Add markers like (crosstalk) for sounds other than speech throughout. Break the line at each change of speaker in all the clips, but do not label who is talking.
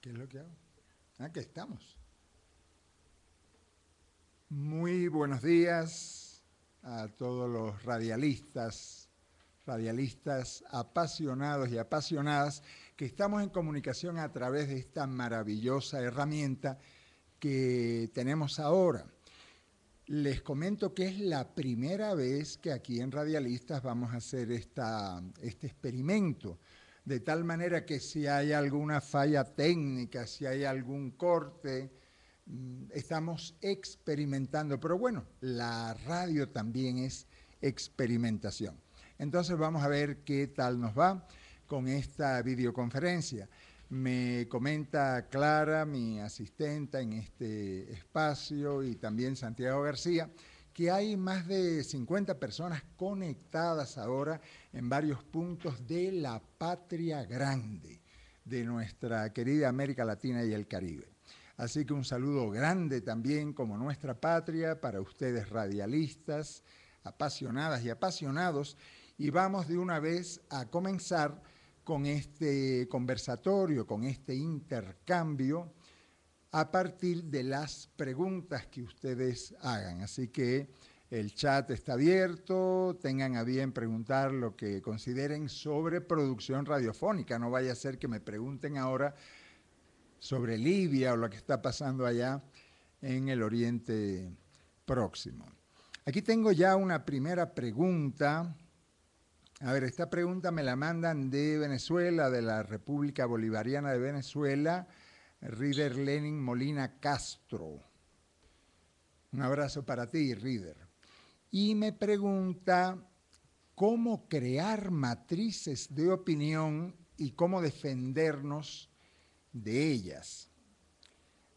¿Qué es lo que hago? Aquí ah, estamos. Muy buenos días a todos los radialistas, radialistas apasionados y apasionadas que estamos en comunicación a través de esta maravillosa herramienta que tenemos ahora les comento que es la primera vez que aquí en Radialistas vamos a hacer este experimento, de tal manera que si hay alguna falla técnica, si hay algún corte, mm, estamos experimentando. Pero bueno, la radio también es experimentación. Entonces vamos a ver qué tal nos va con esta videoconferencia. Me comenta Clara, mi asistenta en este espacio, y también Santiago García, que hay más de 50 personas conectadas ahora en varios puntos de la patria grande de nuestra querida América Latina y el Caribe. Así que un saludo grande también como nuestra patria para ustedes radialistas, apasionadas y apasionados. Y vamos de una vez a comenzar con este conversatorio, con este intercambio, a partir de las preguntas que ustedes hagan. Así que el chat está abierto, tengan a bien preguntar lo que consideren sobre producción radiofónica. No vaya a ser que me pregunten ahora sobre Libia o lo que está pasando allá en el Oriente Próximo. Aquí tengo ya una primera pregunta a ver, esta pregunta me la mandan de Venezuela, de la República Bolivariana de Venezuela, Rider Lenin Molina Castro. Un abrazo para ti, Rider. Y me pregunta cómo crear matrices de opinión y cómo defendernos de ellas.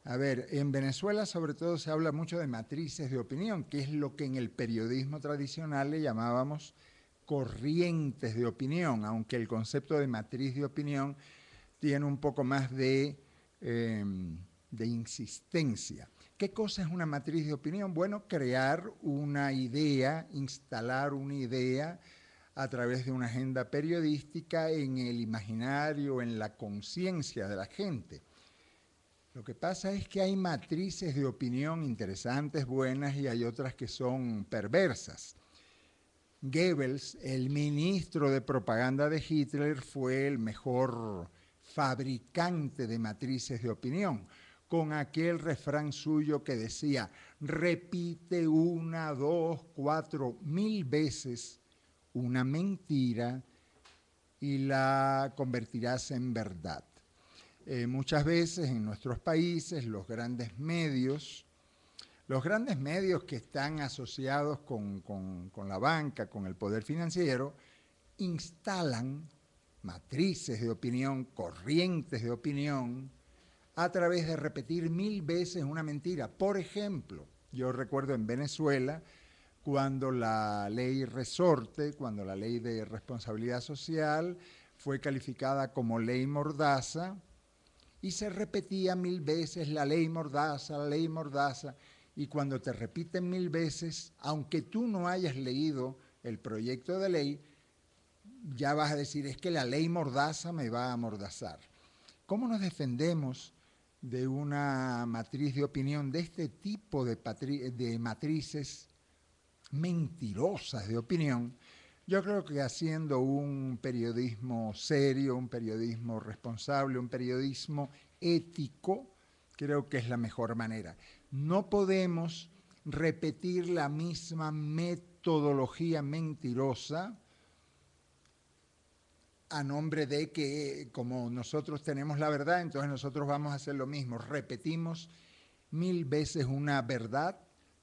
A ver, en Venezuela sobre todo se habla mucho de matrices de opinión, que es lo que en el periodismo tradicional le llamábamos corrientes de opinión, aunque el concepto de matriz de opinión tiene un poco más em, de, insistencia. ¿Qué cosa es una matriz de opinión? Bueno, crear una idea, instalar una idea a través de una agenda periodística en el imaginario, en la conciencia de la gente. Lo que pasa es que hay matrices de opinión interesantes, buenas, y hay otras que son perversas. Goebbels, el ministro de propaganda de Hitler, fue el mejor fabricante de matrices de opinión, con aquel refrán suyo que decía, repite una, dos, cuatro, mil veces una mentira y la convertirás en verdad. Eh, muchas veces en nuestros países los grandes medios los grandes medios que están asociados con, la banca, con el poder financiero, instalan matrices de opinión, corrientes de opinión, a través de repetir mil veces una mentira. Por ejemplo, yo recuerdo en Venezuela, cuando la ley resorte, cuando la ley de responsabilidad social fue calificada como ley mordaza, y se repetía mil veces la ley mordaza, la ley mordaza y cuando te repiten mil veces, aunque tú no hayas leído el proyecto de ley, ya vas a decir, es que la ley mordaza me va a mordazar. ¿Cómo nos defendemos de una matriz de opinión, de este tipo de, de matrices mentirosas de opinión? Yo creo que haciendo un periodismo serio, un periodismo responsable, un periodismo ético, creo que es la mejor manera. No podemos repetir la misma metodología mentirosa a nombre de que como nosotros tenemos la verdad, entonces nosotros vamos a hacer lo mismo. Repetimos mil veces una verdad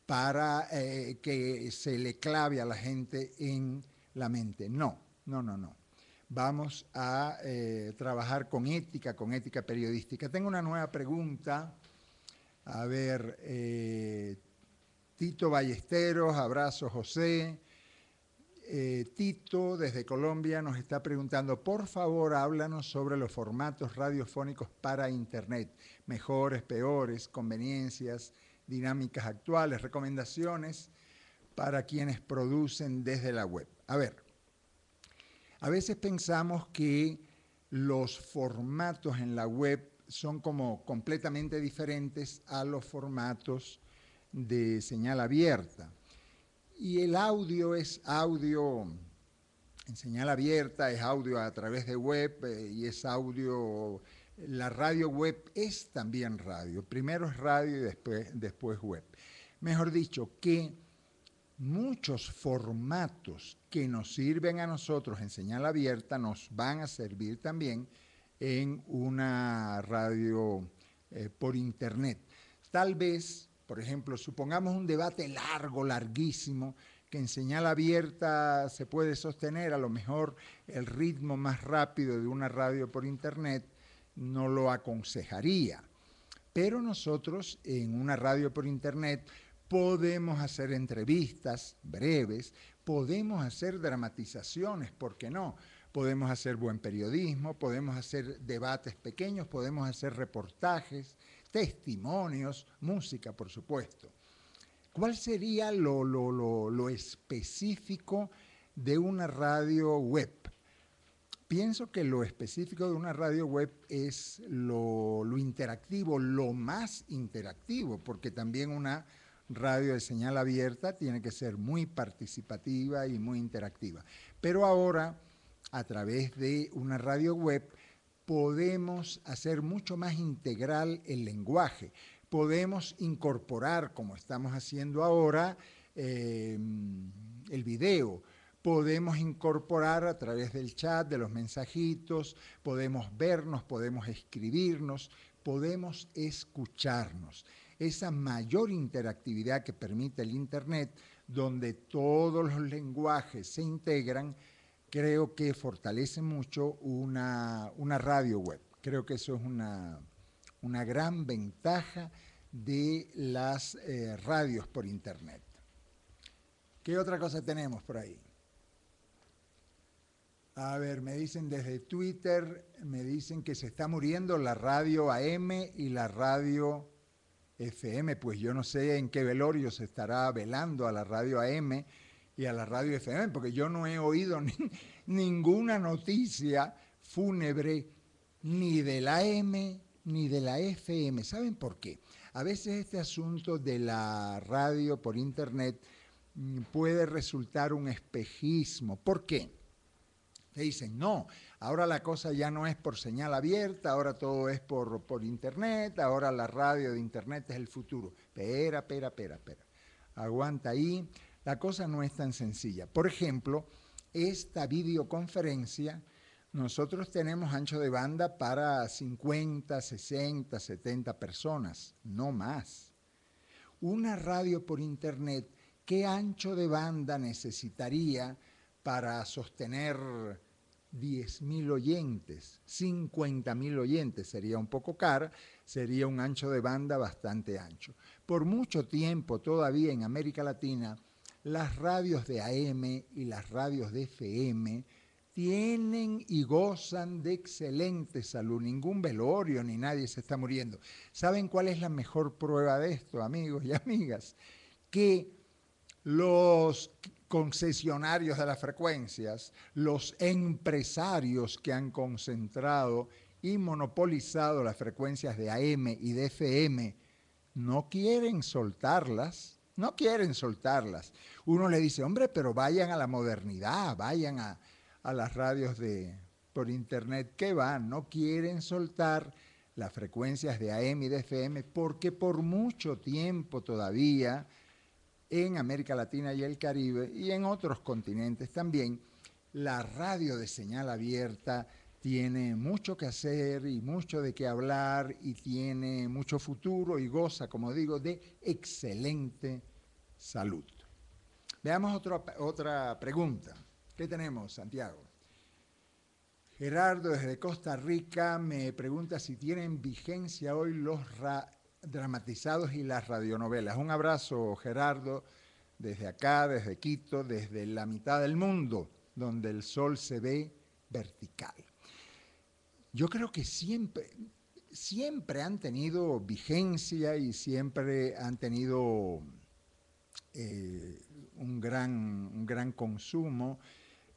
para eh, que se le clave a la gente en la mente. No, no, no, no. Vamos a eh, trabajar con ética, con ética periodística. Tengo una nueva pregunta a ver, eh, Tito Ballesteros, abrazo José. Eh, Tito desde Colombia nos está preguntando, por favor háblanos sobre los formatos radiofónicos para Internet, mejores, peores, conveniencias, dinámicas actuales, recomendaciones para quienes producen desde la web. A ver, a veces pensamos que los formatos en la web son como completamente diferentes a los formatos de señal abierta. Y el audio es audio en señal abierta, es audio a través de web eh, y es audio, la radio web es también radio, primero es radio y después, después web. Mejor dicho, que muchos formatos que nos sirven a nosotros en señal abierta nos van a servir también en una radio eh, por internet. Tal vez, por ejemplo, supongamos un debate largo, larguísimo, que en señal abierta se puede sostener, a lo mejor el ritmo más rápido de una radio por internet no lo aconsejaría. Pero nosotros en una radio por internet podemos hacer entrevistas breves, podemos hacer dramatizaciones, ¿por qué no? podemos hacer buen periodismo, podemos hacer debates pequeños, podemos hacer reportajes, testimonios, música, por supuesto. ¿Cuál sería lo, lo, lo, específico de una radio web? Pienso que lo específico de una radio web es lo, lo, interactivo, lo más interactivo, porque también una radio de señal abierta tiene que ser muy participativa y muy interactiva. Pero ahora a través de una radio web, podemos hacer mucho más integral el lenguaje. Podemos incorporar, como estamos haciendo ahora, eh, el video. Podemos incorporar a través del chat, de los mensajitos, podemos vernos, podemos escribirnos, podemos escucharnos. Esa mayor interactividad que permite el Internet, donde todos los lenguajes se integran, creo que fortalece mucho una, radio web. Creo que eso es una, gran ventaja de las eh, radios por internet. ¿Qué otra cosa tenemos por ahí? A ver, me dicen desde Twitter, me dicen que se está muriendo la radio AM y la radio FM. Pues yo no sé en qué velorio se estará velando a la radio AM y a la radio FM, porque yo no he oído (laughs) ninguna noticia fúnebre ni de la M ni de la FM. ¿Saben por qué? A veces este asunto de la radio por internet mm, puede resultar un espejismo. ¿Por qué? Te dicen, no, ahora la cosa ya no es por señal abierta, ahora todo es por, por internet, ahora la radio de internet es el futuro. Espera, espera, espera, espera Aguanta ahí, la cosa no es tan sencilla. Por ejemplo, esta videoconferencia, nosotros tenemos ancho de banda para 50, 60, 70 personas, no más. Una radio por internet, ¿qué ancho de banda necesitaría para sostener 10.000 oyentes? 50.000 oyentes, sería un poco caro, sería un ancho de banda bastante ancho. Por mucho tiempo todavía en América Latina, las radios de AM y las radios de FM tienen y gozan de excelente salud, ningún velorio ni nadie se está muriendo. ¿Saben cuál es la mejor prueba de esto, amigos y amigas? Que los concesionarios de las frecuencias, los empresarios que han concentrado y monopolizado las frecuencias de AM y de FM, no quieren soltarlas no quieren soltarlas. Uno le dice, hombre, pero vayan a la modernidad, vayan a, las radios de, por internet ¿qué van, no quieren soltar las frecuencias de AM y de FM porque por mucho tiempo todavía en América Latina y el Caribe y en otros continentes también, la radio de señal abierta tiene mucho que hacer y mucho de qué hablar y tiene mucho futuro y goza, como digo, de excelente salud. Veamos otra pregunta. ¿Qué tenemos, Santiago? Gerardo desde Costa Rica me pregunta si tienen vigencia hoy los dramatizados y las radionovelas. Un abrazo, Gerardo, desde acá, desde Quito, desde la mitad del mundo, donde el sol se ve vertical yo creo que siempre, siempre han tenido vigencia y siempre han tenido eh, un, gran, un gran consumo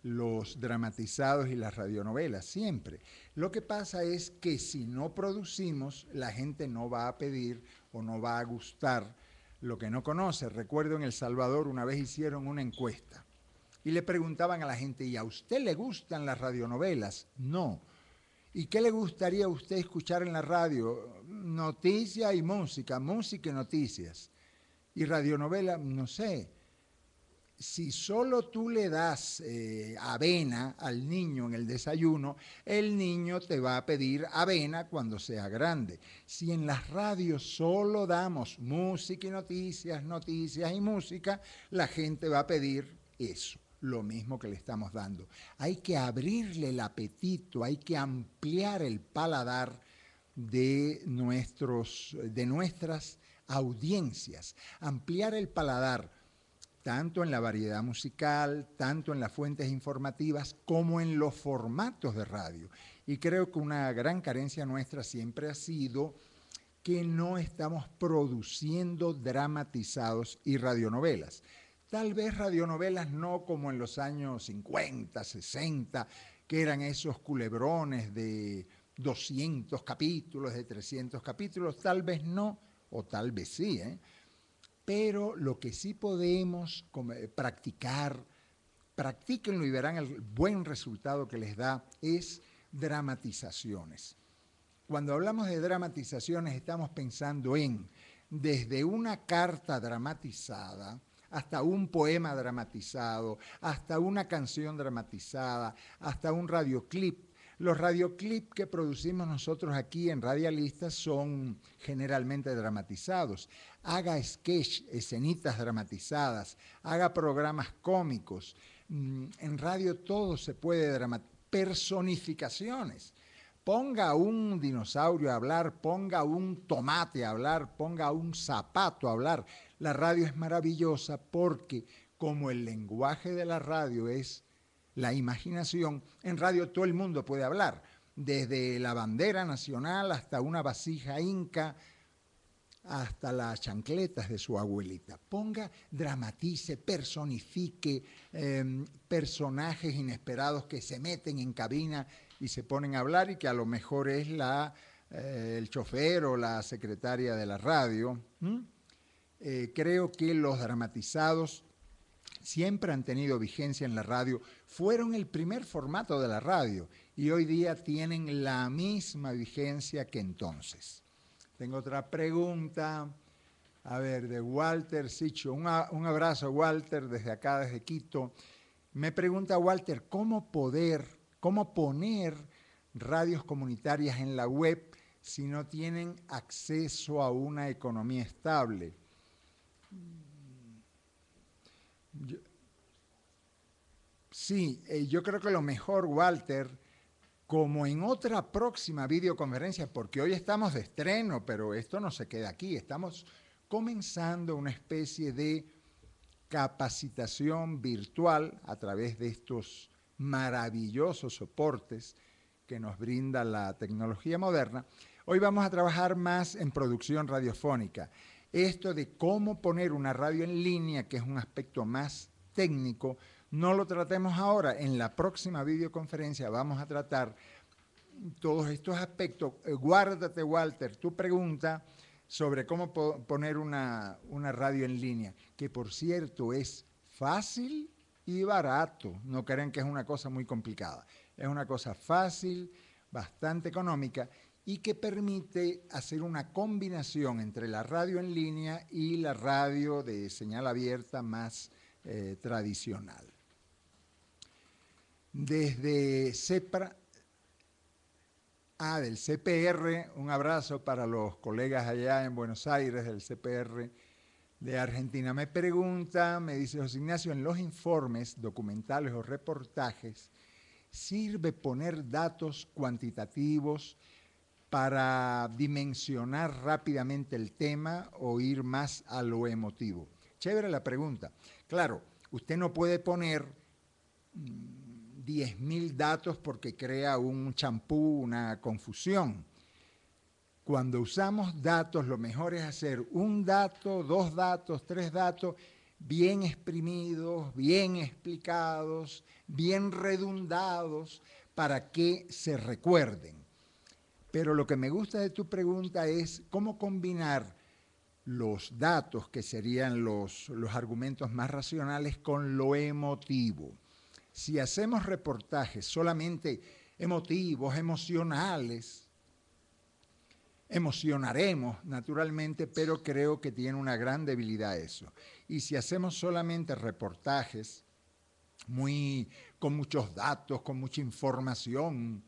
los dramatizados y las radionovelas, siempre. Lo que pasa es que si no producimos, la gente no va a pedir o no va a gustar lo que no conoce. Recuerdo en El Salvador una vez hicieron una encuesta y le preguntaban a la gente, ¿y a usted le gustan las radionovelas? No. ¿Y qué le gustaría a usted escuchar en la radio? Noticia y música, música y noticias. Y radionovela, no sé. Si solo tú le das eh, avena al niño en el desayuno, el niño te va a pedir avena cuando sea grande. Si en las radios solo damos música y noticias, noticias y música, la gente va a pedir eso lo mismo que le estamos dando. Hay que abrirle el apetito, hay que ampliar el paladar de, nuestros, de nuestras audiencias, ampliar el paladar tanto en la variedad musical, tanto en las fuentes informativas, como en los formatos de radio. Y creo que una gran carencia nuestra siempre ha sido que no estamos produciendo dramatizados y radionovelas. Tal vez radionovelas no como en los años 50, 60, que eran esos culebrones de 200 capítulos, de 300 capítulos, tal vez no, o tal vez sí, ¿eh? pero lo que sí podemos practicar, practíquenlo y verán el buen resultado que les da, es dramatizaciones. Cuando hablamos de dramatizaciones estamos pensando en desde una carta dramatizada, hasta un poema dramatizado, hasta una canción dramatizada, hasta un radioclip los radioclips que producimos nosotros aquí en Radialistas son generalmente dramatizados. Haga sketch, escenitas dramatizadas, haga programas cómicos. Mm, en radio todo se puede dramatizar. Personificaciones. Ponga un dinosaurio a hablar, ponga un tomate a hablar, ponga un zapato a hablar. La radio es maravillosa porque como el lenguaje de la radio es la imaginación, en radio todo el mundo puede hablar, desde la bandera nacional hasta una vasija inca, hasta las chancletas de su abuelita. Ponga, dramatice, personifique em, personajes inesperados que se meten en cabina y se ponen a hablar y que a lo mejor es la, eh, el chofer o la secretaria de la radio. Eh, creo que los dramatizados siempre han tenido vigencia en la radio, fueron el primer formato de la radio y hoy día tienen la misma vigencia que entonces. Tengo otra pregunta, a ver, de Walter Sicho. Un, un abrazo, Walter, desde acá, desde Quito. Me pregunta Walter, ¿cómo poder, cómo poner radios comunitarias en la web si no tienen acceso a una economía estable? sí, eh, yo creo que lo mejor, Walter, como en otra próxima videoconferencia, porque hoy estamos de estreno, pero esto no se queda aquí, estamos comenzando una especie de capacitación virtual a través de estos maravillosos soportes que nos brinda la tecnología moderna. Hoy vamos a trabajar más en producción radiofónica. Esto de cómo poner una radio en línea, que es un aspecto más técnico, no lo tratemos ahora. En la próxima videoconferencia vamos a tratar todos estos aspectos. Eh, guárdate, Walter, tu pregunta sobre cómo poner una, una radio en línea, que por cierto es fácil y barato. No crean que es una cosa muy complicada. Es una cosa fácil, bastante económica y que permite hacer una combinación entre la radio en línea y la radio de señal abierta más eh, tradicional. Desde CEPRA, ah, del CPR, un abrazo para los colegas allá en Buenos Aires del CPR de Argentina. Me pregunta, me dice José Ignacio, en los informes, documentales o reportajes, ¿sirve poner datos cuantitativos? para dimensionar rápidamente el tema o ir más a lo emotivo. Chévere la pregunta. Claro, usted no puede poner 10.000 mm, datos porque crea un champú, una confusión. Cuando usamos datos, lo mejor es hacer un dato, dos datos, tres datos, bien exprimidos, bien explicados, bien redundados, para que se recuerden. Pero lo que me gusta de tu pregunta es cómo combinar los datos, que serían los, argumentos más racionales, con lo emotivo. Si hacemos reportajes solamente emotivos, emocionales, emocionaremos naturalmente, pero creo que tiene una gran debilidad eso. Y si hacemos solamente reportajes muy con muchos datos, con mucha información,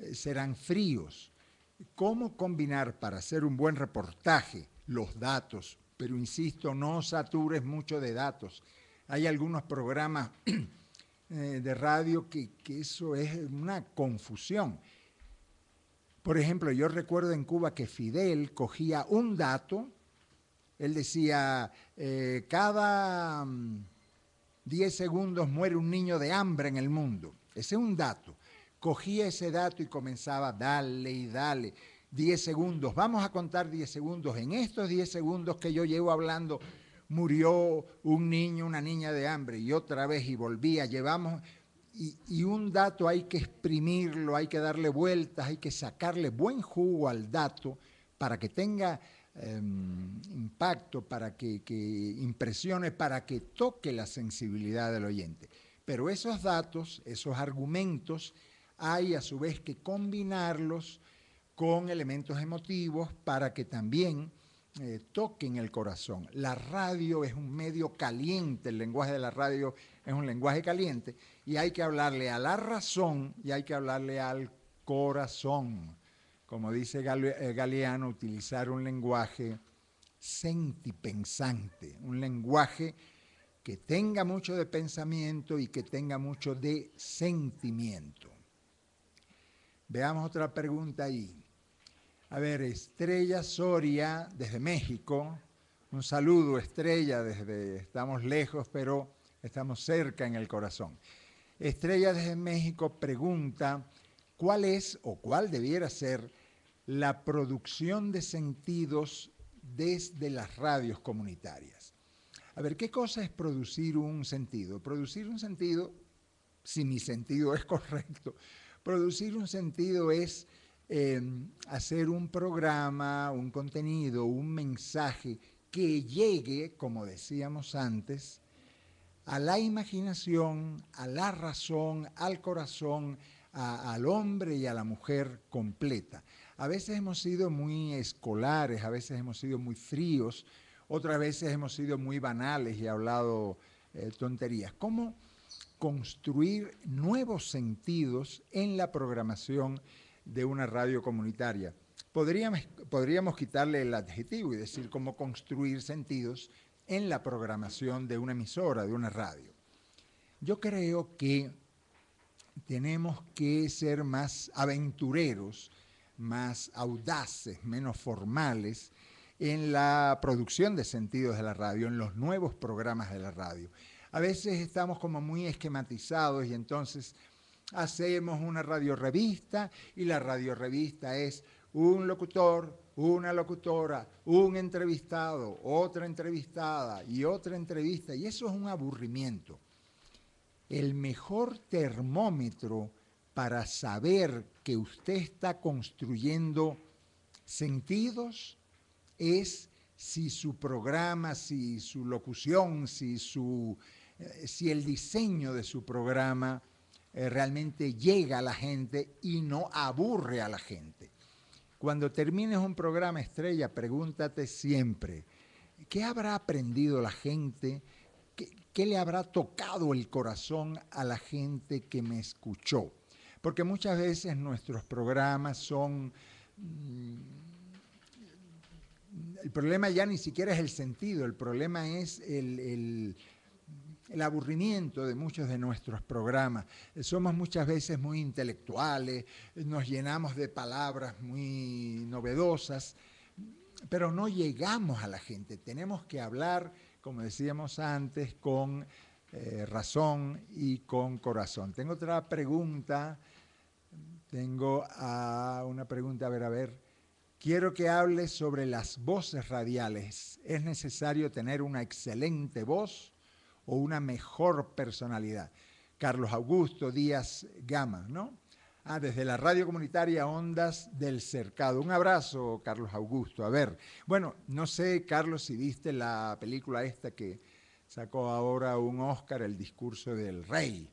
eh, serán fríos. ¿Cómo combinar para hacer un buen reportaje los datos? Pero insisto, no satures mucho de datos. Hay algunos programas (clears throat) eh, de radio que, eso es una confusión. Por ejemplo, yo recuerdo en Cuba que Fidel cogía un dato, él decía, eh, cada 10 mm, segundos muere un niño de hambre en el mundo. Ese es un dato cogía ese dato y comenzaba, dale y dale. 10 segundos, vamos a contar 10 segundos. En estos 10 segundos que yo llevo hablando, murió un niño, una niña de hambre, y otra vez y volvía, llevamos, y, un dato hay que exprimirlo, hay que darle vueltas, hay que sacarle buen jugo al dato para que tenga em, impacto, para que impresione, para que toque la sensibilidad del oyente. Pero esos datos, esos argumentos, hay a su vez que combinarlos con elementos emotivos para que también eh, toquen el corazón. La radio es un medio caliente, el lenguaje de la radio es un lenguaje caliente y hay que hablarle a la razón y hay que hablarle al corazón. Como dice eh, Galeano, utilizar un lenguaje sentipensante, un lenguaje que tenga mucho de pensamiento y que tenga mucho de sentimiento. Veamos otra pregunta ahí. A ver, Estrella Soria desde México. Un saludo, Estrella, desde estamos lejos, pero estamos cerca en el corazón. Estrella desde México pregunta, ¿cuál es o cuál debiera ser la producción de sentidos desde las radios comunitarias? A ver, ¿qué cosa es producir un sentido? Producir un sentido, si mi sentido es correcto, Producir un sentido es em, hacer un programa, un contenido, un mensaje que llegue, como decíamos antes, a la imaginación, a la razón, al corazón, al hombre y a la mujer completa. A veces hemos sido muy escolares, a veces hemos sido muy fríos, otras veces hemos sido muy banales y hablado eh, tonterías. ¿Cómo construir nuevos sentidos en la programación de una radio comunitaria. Podríamos, quitarle el adjetivo y decir cómo construir sentidos en la programación de una emisora, de una radio. Yo creo que tenemos que ser más aventureros, más audaces, menos formales en la producción de sentidos de la radio, en los nuevos programas de la radio. A veces estamos como muy esquematizados y entonces hacemos una radiorevista y la radiorevista es un locutor, una locutora, un entrevistado, otra entrevistada y otra entrevista. Y eso es un aburrimiento. El mejor termómetro para saber que usted está construyendo sentidos es si su programa, si su locución, si su eh, si el diseño de su programa eh, realmente llega a la gente y no aburre a la gente. Cuando termines un programa estrella, pregúntate siempre, ¿qué habrá aprendido la gente? ¿Qué, le habrá tocado el corazón a la gente que me escuchó? Porque muchas veces nuestros programas son... Mm, el problema ya ni siquiera es el sentido, el problema es el, el aburrimiento de muchos de nuestros programas. Somos muchas veces muy intelectuales, nos llenamos de palabras muy novedosas, pero no llegamos a la gente. Tenemos que hablar, como decíamos antes, con eh, razón y con corazón. Tengo otra pregunta. Tengo una pregunta, a ver, a ver. Quiero que hable sobre las voces radiales. ¿Es necesario tener una excelente voz o una mejor personalidad. Carlos Augusto Díaz Gama, ¿no? Ah, desde la radio comunitaria Ondas del Cercado. Un abrazo, Carlos Augusto. A ver, bueno, no sé, Carlos, si viste la película esta que sacó ahora un Oscar, El discurso del rey.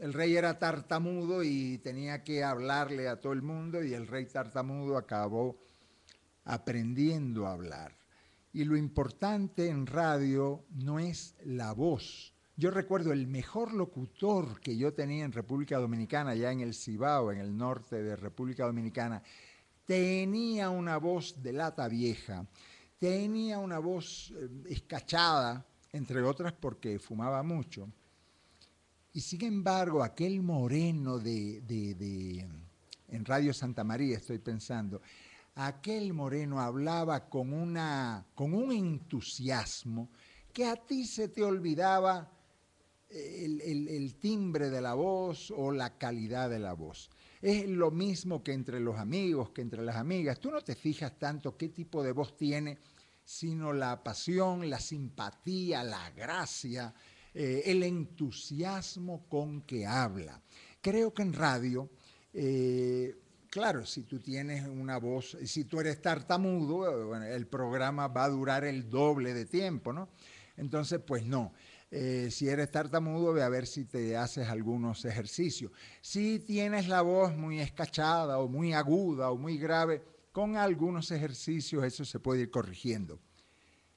El rey era tartamudo y tenía que hablarle a todo el mundo y el rey tartamudo acabó aprendiendo a hablar. Y lo importante en radio no es la voz. Yo recuerdo el mejor locutor que yo tenía en República Dominicana, ya en el Cibao, en el norte de República Dominicana, tenía una voz de lata vieja, tenía una voz eh, escachada, entre otras porque fumaba mucho. Y sin embargo, aquel moreno de, de, de, en Radio Santa María, estoy pensando, aquel moreno hablaba con, una, con un entusiasmo que a ti se te olvidaba eh, el, timbre de la voz o la calidad de la voz. Es lo mismo que entre los amigos, que entre las amigas. Tú no te fijas tanto qué tipo de voz tiene, sino la pasión, la simpatía, la gracia, eh, el entusiasmo con que habla. Creo que en radio eh, Claro, si tú tienes una voz, si tú eres tartamudo, eh, el programa va a durar el doble de tiempo, ¿no? Entonces, pues no. Eh, si eres tartamudo, ve a ver si te haces algunos ejercicios. Si tienes la voz muy escachada o muy aguda o muy grave, con algunos ejercicios eso se puede ir corrigiendo.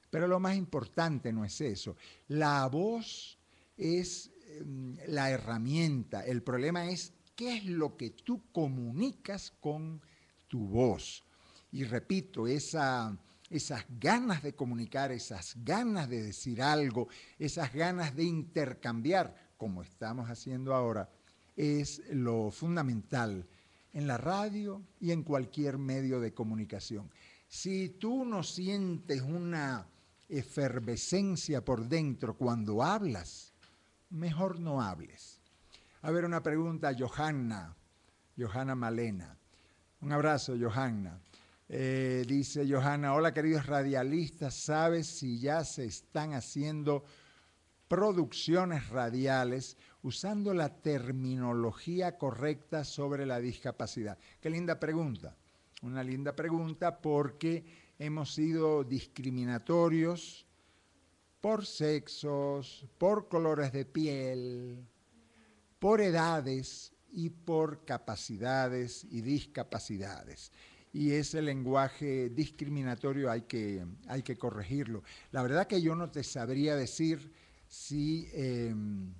Pero lo más importante no es eso. La voz es em, la herramienta. El problema es qué es lo que tú comunicas con tu voz. Y repito, esas ganas de comunicar, esas ganas de decir algo, esas ganas de intercambiar, como estamos haciendo ahora, es lo fundamental en la radio y en cualquier medio de comunicación. Si tú no sientes una efervescencia por dentro cuando hablas, mejor no hables a ver, una pregunta, Johanna, Johanna Malena. Un abrazo, Johanna. Eh, dice Johanna, hola queridos radialistas, ¿sabes si ya se están haciendo producciones radiales usando la terminología correcta sobre la discapacidad? Qué linda pregunta, una linda pregunta porque hemos sido discriminatorios por sexos, por colores de piel, por edades y por capacidades y discapacidades. Y ese lenguaje discriminatorio hay que, hay que corregirlo. La verdad que yo no te sabría decir si, em,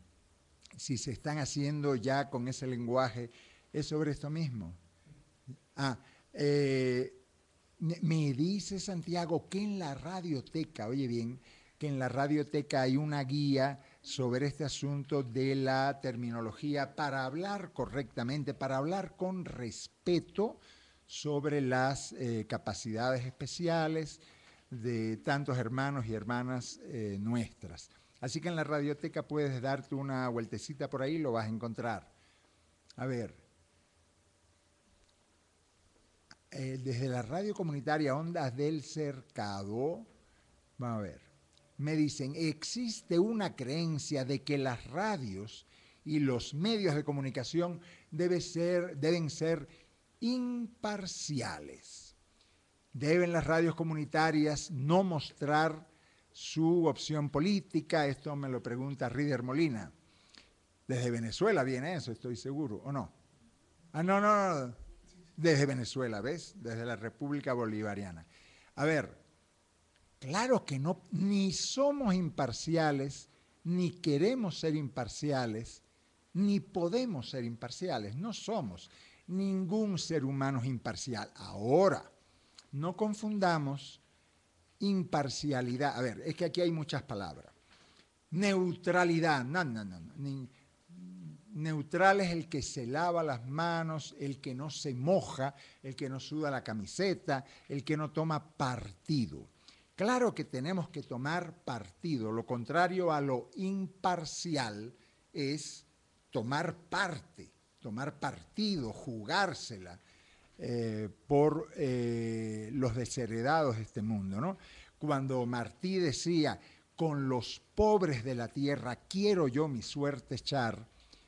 si se están haciendo ya con ese lenguaje. Es sobre esto mismo. Ah, eh, me dice Santiago que en la radioteca, oye bien, que en la radioteca hay una guía sobre este asunto de la terminología para hablar correctamente, para hablar con respeto sobre las eh, capacidades especiales de tantos hermanos y hermanas eh, nuestras. Así que en la radioteca puedes darte una vueltecita por ahí, lo vas a encontrar. A ver, eh, desde la radio comunitaria Ondas del Cercado, vamos a ver me dicen, existe una creencia de que las radios y los medios de comunicación ser, deben ser imparciales. Deben las radios comunitarias no mostrar su opción política. Esto me lo pregunta Rider Molina. Desde Venezuela viene eso, estoy seguro, ¿o no? Ah, no, no, no. Desde Venezuela, ¿ves? Desde la República Bolivariana. A ver, Claro que no, ni somos imparciales, ni queremos ser imparciales, ni podemos ser imparciales, no somos. Ningún ser humano imparcial. Ahora, no confundamos imparcialidad. A ver, es que aquí hay muchas palabras. Neutralidad, no, no. Neutral es el que se lava las manos, el que no se moja, el que no suda la camiseta, el que no toma partido Claro que tenemos que tomar partido, lo contrario a lo imparcial es tomar parte, tomar partido, jugársela eh, por eh, los desheredados de este mundo. ¿no? Cuando Martí decía, con los pobres de la tierra quiero yo mi suerte echar,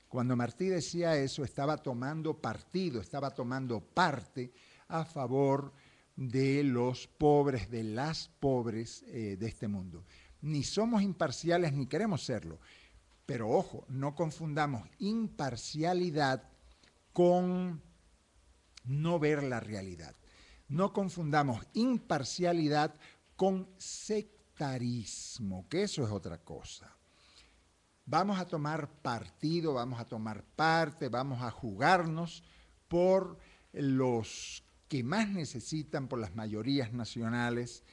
cuando Martí decía eso estaba tomando partido, estaba tomando parte a favor de los pobres, de las pobres eh, de este mundo. Ni somos imparciales ni queremos serlo. Pero ojo, no confundamos imparcialidad con no ver la realidad. No confundamos imparcialidad con sectarismo, que eso es otra cosa. Vamos a tomar partido, vamos a tomar parte, vamos a jugarnos por los que más necesitan por las mayorías nacionales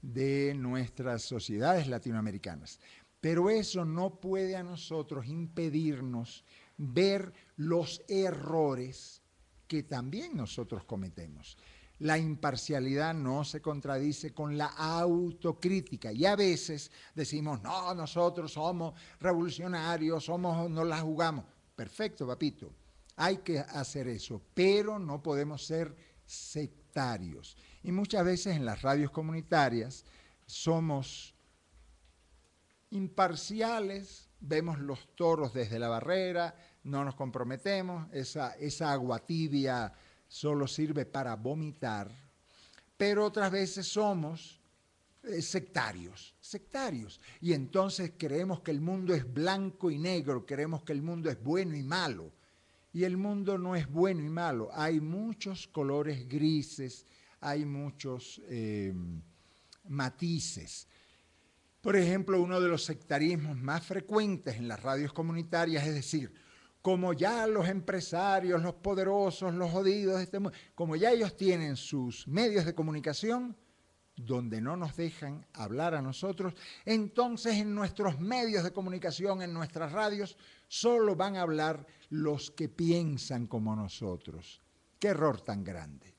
de nuestras sociedades latinoamericanas. Pero eso no puede a nosotros impedirnos ver los errores que también nosotros cometemos. La imparcialidad no se contradice con la autocrítica y a veces decimos, no, nosotros somos revolucionarios, somos, no las jugamos. Perfecto, papito, hay que hacer eso, pero no podemos ser sectarios. Y muchas veces en las radios comunitarias somos imparciales, vemos los toros desde la barrera, no nos comprometemos, esa, esa agua tibia solo sirve para vomitar, pero otras veces somos eh, sectarios, sectarios. Y entonces creemos que el mundo es blanco y negro, creemos que el mundo es bueno y malo. Y el mundo no es bueno y malo, hay muchos colores grises, hay muchos em, matices. Por ejemplo, uno de los sectarismos más frecuentes en las radios comunitarias es decir, como ya los empresarios, los poderosos, los jodidos este como ya ellos tienen sus medios de comunicación, donde no nos dejan hablar a nosotros, entonces en nuestros medios de comunicación, en nuestras radios, solo van a hablar los que piensan como nosotros. Qué error tan grande.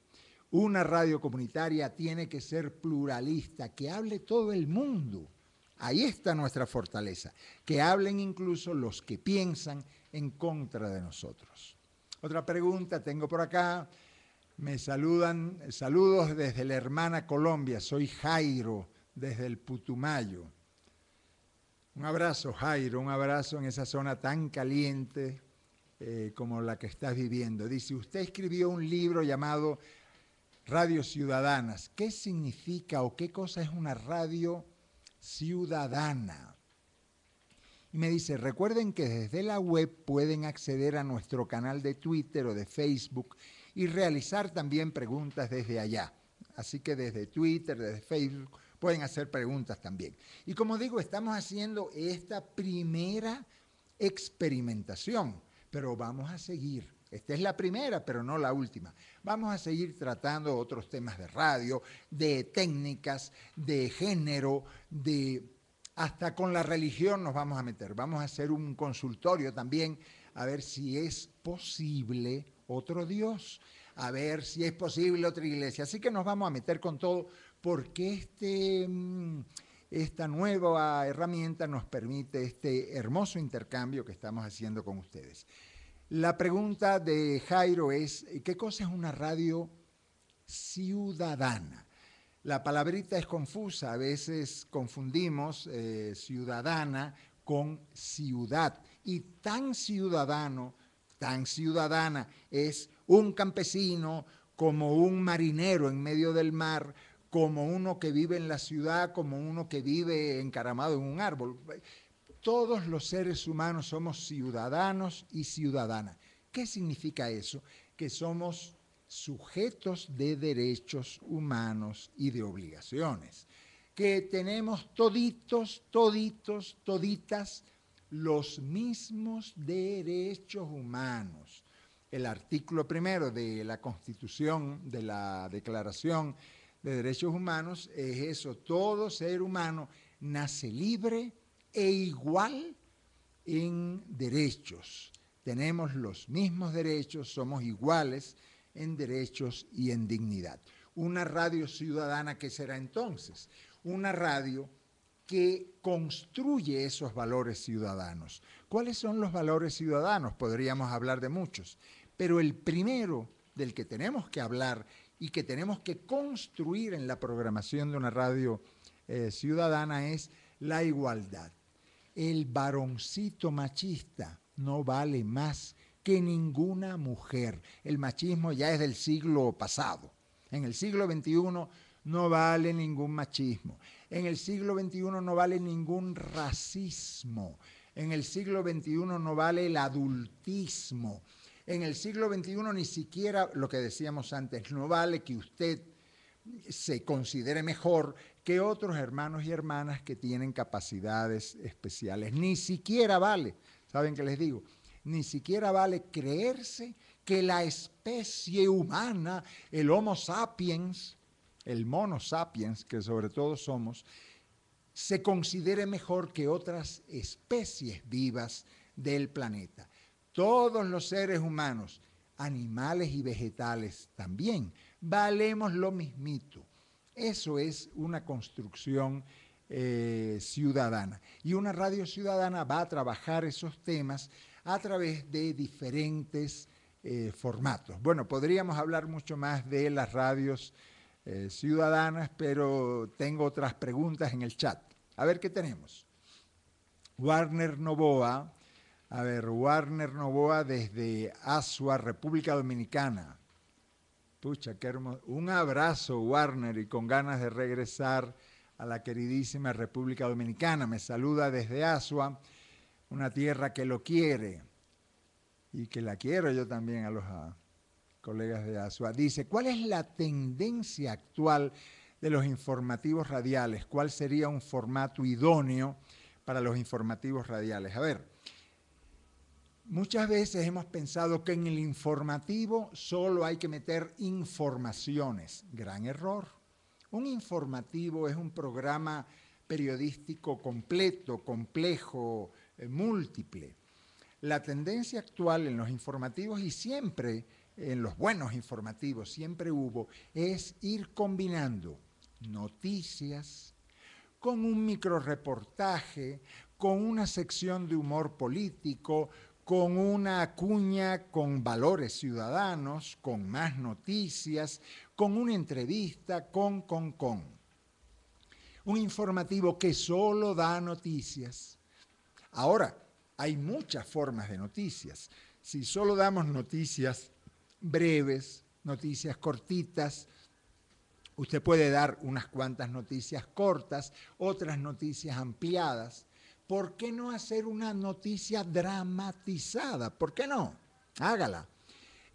Una radio comunitaria tiene que ser pluralista, que hable todo el mundo. Ahí está nuestra fortaleza, que hablen incluso los que piensan en contra de nosotros. Otra pregunta tengo por acá. Me saludan, saludos desde la hermana Colombia, soy Jairo, desde el Putumayo. Un abrazo, Jairo, un abrazo en esa zona tan caliente eh, como la que estás viviendo. Dice, usted escribió un libro llamado Radio Ciudadanas. ¿Qué significa o qué cosa es una radio ciudadana? Y me dice, recuerden que desde la web pueden acceder a nuestro canal de Twitter o de Facebook y realizar también preguntas desde allá. Así que desde Twitter, desde Facebook, pueden hacer preguntas también. Y como digo, estamos haciendo esta primera experimentación, pero vamos a seguir. Esta es la primera, pero no la última. Vamos a seguir tratando otros temas de radio, de técnicas, de género, de hasta con la religión nos vamos a meter. Vamos a hacer un consultorio también a ver si es posible otro Dios, a ver si es posible otra iglesia. Así que nos vamos a meter con todo porque este, mm, esta nueva herramienta nos permite este hermoso intercambio que estamos haciendo con ustedes. La pregunta de Jairo es, ¿qué cosa es una radio ciudadana? La palabrita es confusa, a veces confundimos eh, ciudadana con ciudad y tan ciudadano tan ciudadana, es un campesino como un marinero en medio del mar, como uno que vive en la ciudad, como uno que vive encaramado en un árbol. Todos los seres humanos somos ciudadanos y ciudadanas. ¿Qué significa eso? Que somos sujetos de derechos humanos y de obligaciones, que tenemos toditos, toditos, toditas los mismos derechos humanos. El artículo primero de la Constitución, de la Declaración de Derechos Humanos, es eso, todo ser humano nace libre e igual en derechos. Tenemos los mismos derechos, somos iguales en derechos y en dignidad. Una radio ciudadana que será entonces, una radio que construye esos valores ciudadanos. ¿Cuáles son los valores ciudadanos? Podríamos hablar de muchos, pero el primero del que tenemos que hablar y que tenemos que construir en la programación de una radio eh, ciudadana es la igualdad. El varoncito machista no vale más que ninguna mujer. El machismo ya es del siglo pasado. En el siglo XXI no vale ningún machismo. En el siglo XXI no vale ningún racismo. En el siglo XXI no vale el adultismo. En el siglo XXI ni siquiera lo que decíamos antes, no vale que usted se considere mejor que otros hermanos y hermanas que tienen capacidades especiales. Ni siquiera vale, ¿saben qué les digo? Ni siquiera vale creerse que la especie humana, el Homo sapiens, el mono sapiens, que sobre todo somos, se considere mejor que otras especies vivas del planeta. Todos los seres humanos, animales y vegetales también, valemos lo mismito. Eso es una construcción eh, ciudadana. Y una radio ciudadana va a trabajar esos temas a través de diferentes eh, formatos. Bueno, podríamos hablar mucho más de las radios eh, ciudadanas, pero tengo otras preguntas en el chat. A ver qué tenemos. Warner Novoa, a ver, Warner Novoa desde Asua, República Dominicana. Pucha, qué hermoso. Un abrazo, Warner, y con ganas de regresar a la queridísima República Dominicana. Me saluda desde Asua, una tierra que lo quiere y que la quiero yo también, a los colegas de ASUA. Dice, ¿cuál es la tendencia actual de los informativos radiales? ¿Cuál sería un formato idóneo para los informativos radiales? A ver, muchas veces hemos pensado que en el informativo solo hay que meter informaciones. Gran error. Un informativo es un programa periodístico completo, complejo, eh, múltiple la tendencia actual en los informativos y siempre en los buenos informativos, siempre hubo, es ir combinando noticias con un microreportaje, con una sección de humor político, con una cuña con valores ciudadanos, con más noticias, con una entrevista, con, con, con. Un informativo que solo da noticias. Ahora, hay muchas formas de noticias. Si solo damos noticias breves, noticias cortitas, usted puede dar unas cuantas noticias cortas, otras noticias ampliadas. ¿Por qué no hacer una noticia dramatizada? ¿Por qué no? Hágala.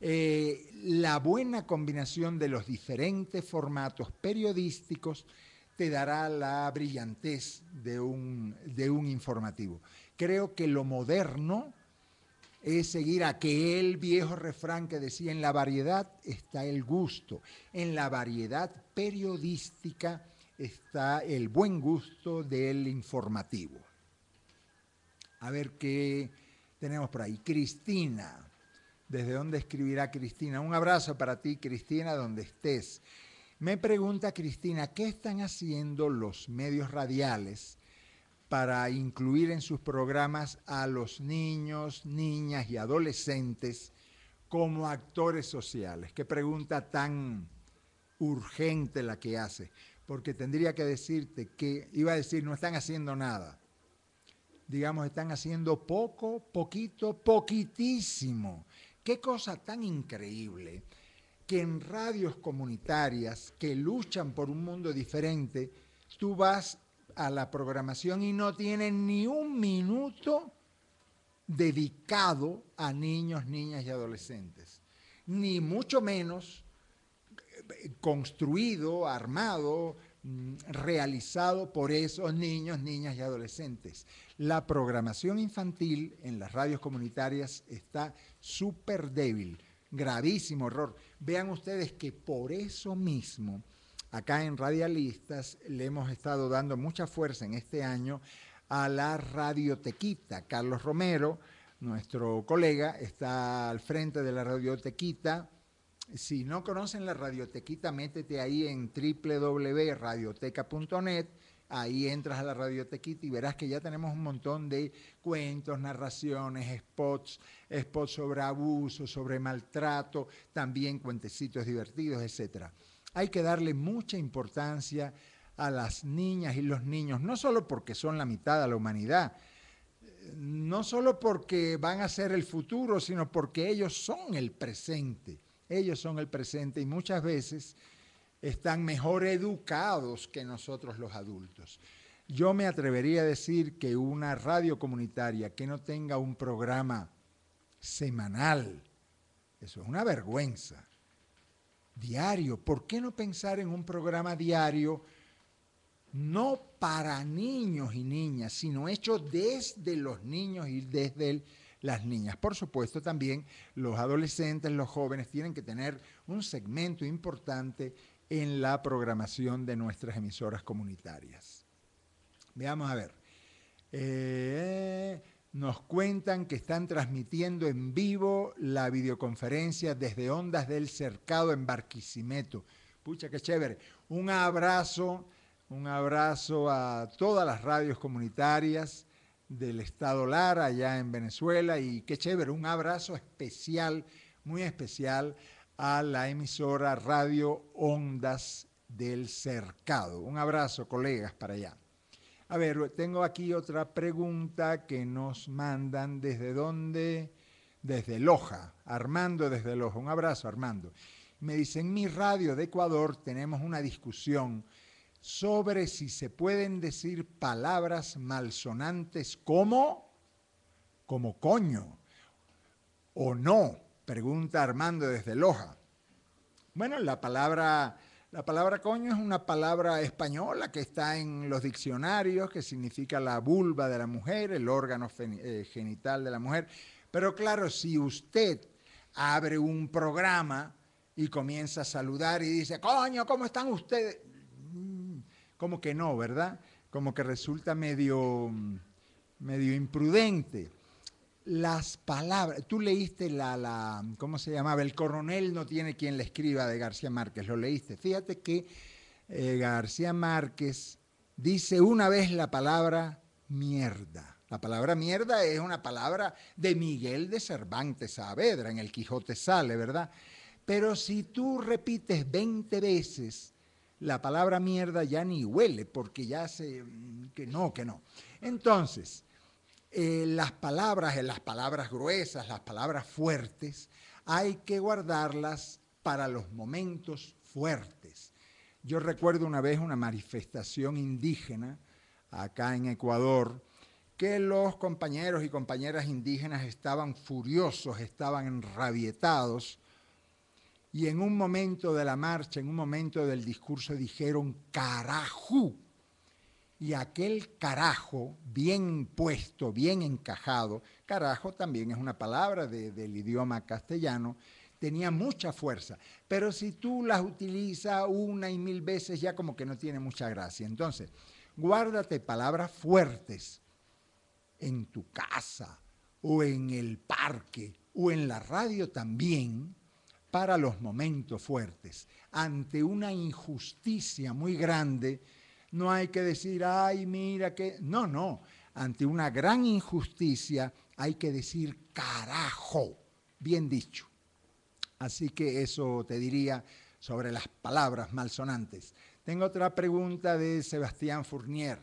Eh, la buena combinación de los diferentes formatos periodísticos te dará la brillantez de un informativo creo que lo moderno es seguir aquel viejo refrán que decía, en la variedad está el gusto, en la variedad periodística está el buen gusto del informativo. A ver qué tenemos por ahí. Cristina, ¿desde dónde escribirá Cristina? Un abrazo para ti, Cristina, donde estés. Me pregunta Cristina, ¿qué están haciendo los medios radiales para incluir en sus programas a los niños, niñas y adolescentes como actores sociales. Qué pregunta tan urgente la que hace, porque tendría que decirte que, iba a decir, no están haciendo nada. Digamos, están haciendo poco, poquito, poquitísimo. Qué cosa tan increíble que en radios comunitarias que luchan por un mundo diferente, tú vas a la programación y no tiene ni un minuto dedicado a niños, niñas y adolescentes, ni mucho menos eh, construido, armado, mm, realizado por esos niños, niñas y adolescentes. La programación infantil en las radios comunitarias está súper débil, gravísimo error. Vean ustedes que por eso mismo Acá en Radialistas le hemos estado dando mucha fuerza en este año a la radiotequita. Carlos Romero, nuestro colega, está al frente de la radiotequita. Si no conocen la radiotequita, métete ahí en www.radioteca.net ahí entras a la radiotequita y verás que ya tenemos un montón de cuentos, narraciones, spots, spots sobre abuso, sobre maltrato, también cuentecitos divertidos, etcétera. Hay que darle mucha importancia a las niñas y los niños, no solo porque son la mitad de la humanidad, no solo porque van a ser el futuro, sino porque ellos son el presente. Ellos son el presente y muchas veces están mejor educados que nosotros los adultos. Yo me atrevería a decir que una radio comunitaria que no tenga un programa semanal, eso es una vergüenza diario. ¿Por qué no pensar en un programa diario no para niños y niñas, sino hecho desde los niños y desde las niñas? Por supuesto, también los adolescentes, los jóvenes tienen que tener un segmento importante en la programación de nuestras emisoras comunitarias. Veamos a ver. Eh, nos cuentan que están transmitiendo en vivo la videoconferencia desde Ondas del Cercado en Barquisimeto. Pucha, qué chévere. Un abrazo, un abrazo a todas las radios comunitarias del Estado Lara, allá en Venezuela, y qué chévere, un abrazo especial, muy especial a la emisora Radio Ondas del Cercado. Un abrazo, colegas, para allá. A ver, tengo aquí otra pregunta que nos mandan desde dónde, desde Loja, Armando desde Loja. Un abrazo, Armando. Me dice en mi radio de Ecuador tenemos una discusión sobre si se pueden decir palabras malsonantes como, como coño, o no, pregunta Armando desde Loja. Bueno, la palabra la palabra coño es una palabra española que está en los diccionarios, que significa la vulva de la mujer, el órgano eh, genital de la mujer. Pero claro, si usted abre un programa y comienza a saludar y dice, coño, ¿cómo están ustedes? Mm, como que no, ¿verdad? Como que resulta medio, medio imprudente las palabras, tú leíste la, la, ¿cómo se llamaba? El coronel no tiene quien le escriba de García Márquez, lo leíste. Fíjate que eh, García Márquez dice una vez la palabra mierda. La palabra mierda es una palabra de Miguel de Cervantes Saavedra, en el Quijote sale, ¿verdad? Pero si tú repites 20 veces la palabra mierda ya ni huele, porque ya se... Mm, que no, que no. Entonces, eh, las palabras, eh, las palabras gruesas, las palabras fuertes, hay que guardarlas para los momentos fuertes. Yo recuerdo una vez una manifestación indígena acá en Ecuador, que los compañeros y compañeras indígenas estaban furiosos, estaban enrabietados, y en un momento de la marcha, en un momento del discurso dijeron carajú, y aquel carajo bien puesto, bien encajado, carajo también es una palabra del idioma castellano, tenía mucha fuerza, pero si tú las utilizas una y mil veces ya como que no tiene mucha gracia. Entonces, guárdate palabras fuertes en tu casa o en el parque o en la radio también para los momentos fuertes. Ante una injusticia muy grande, no hay que decir, ay, mira que... No, no, ante una gran injusticia hay que decir carajo, bien dicho. Así que eso te diría sobre las palabras malsonantes. Tengo otra pregunta de Sebastián Fournier.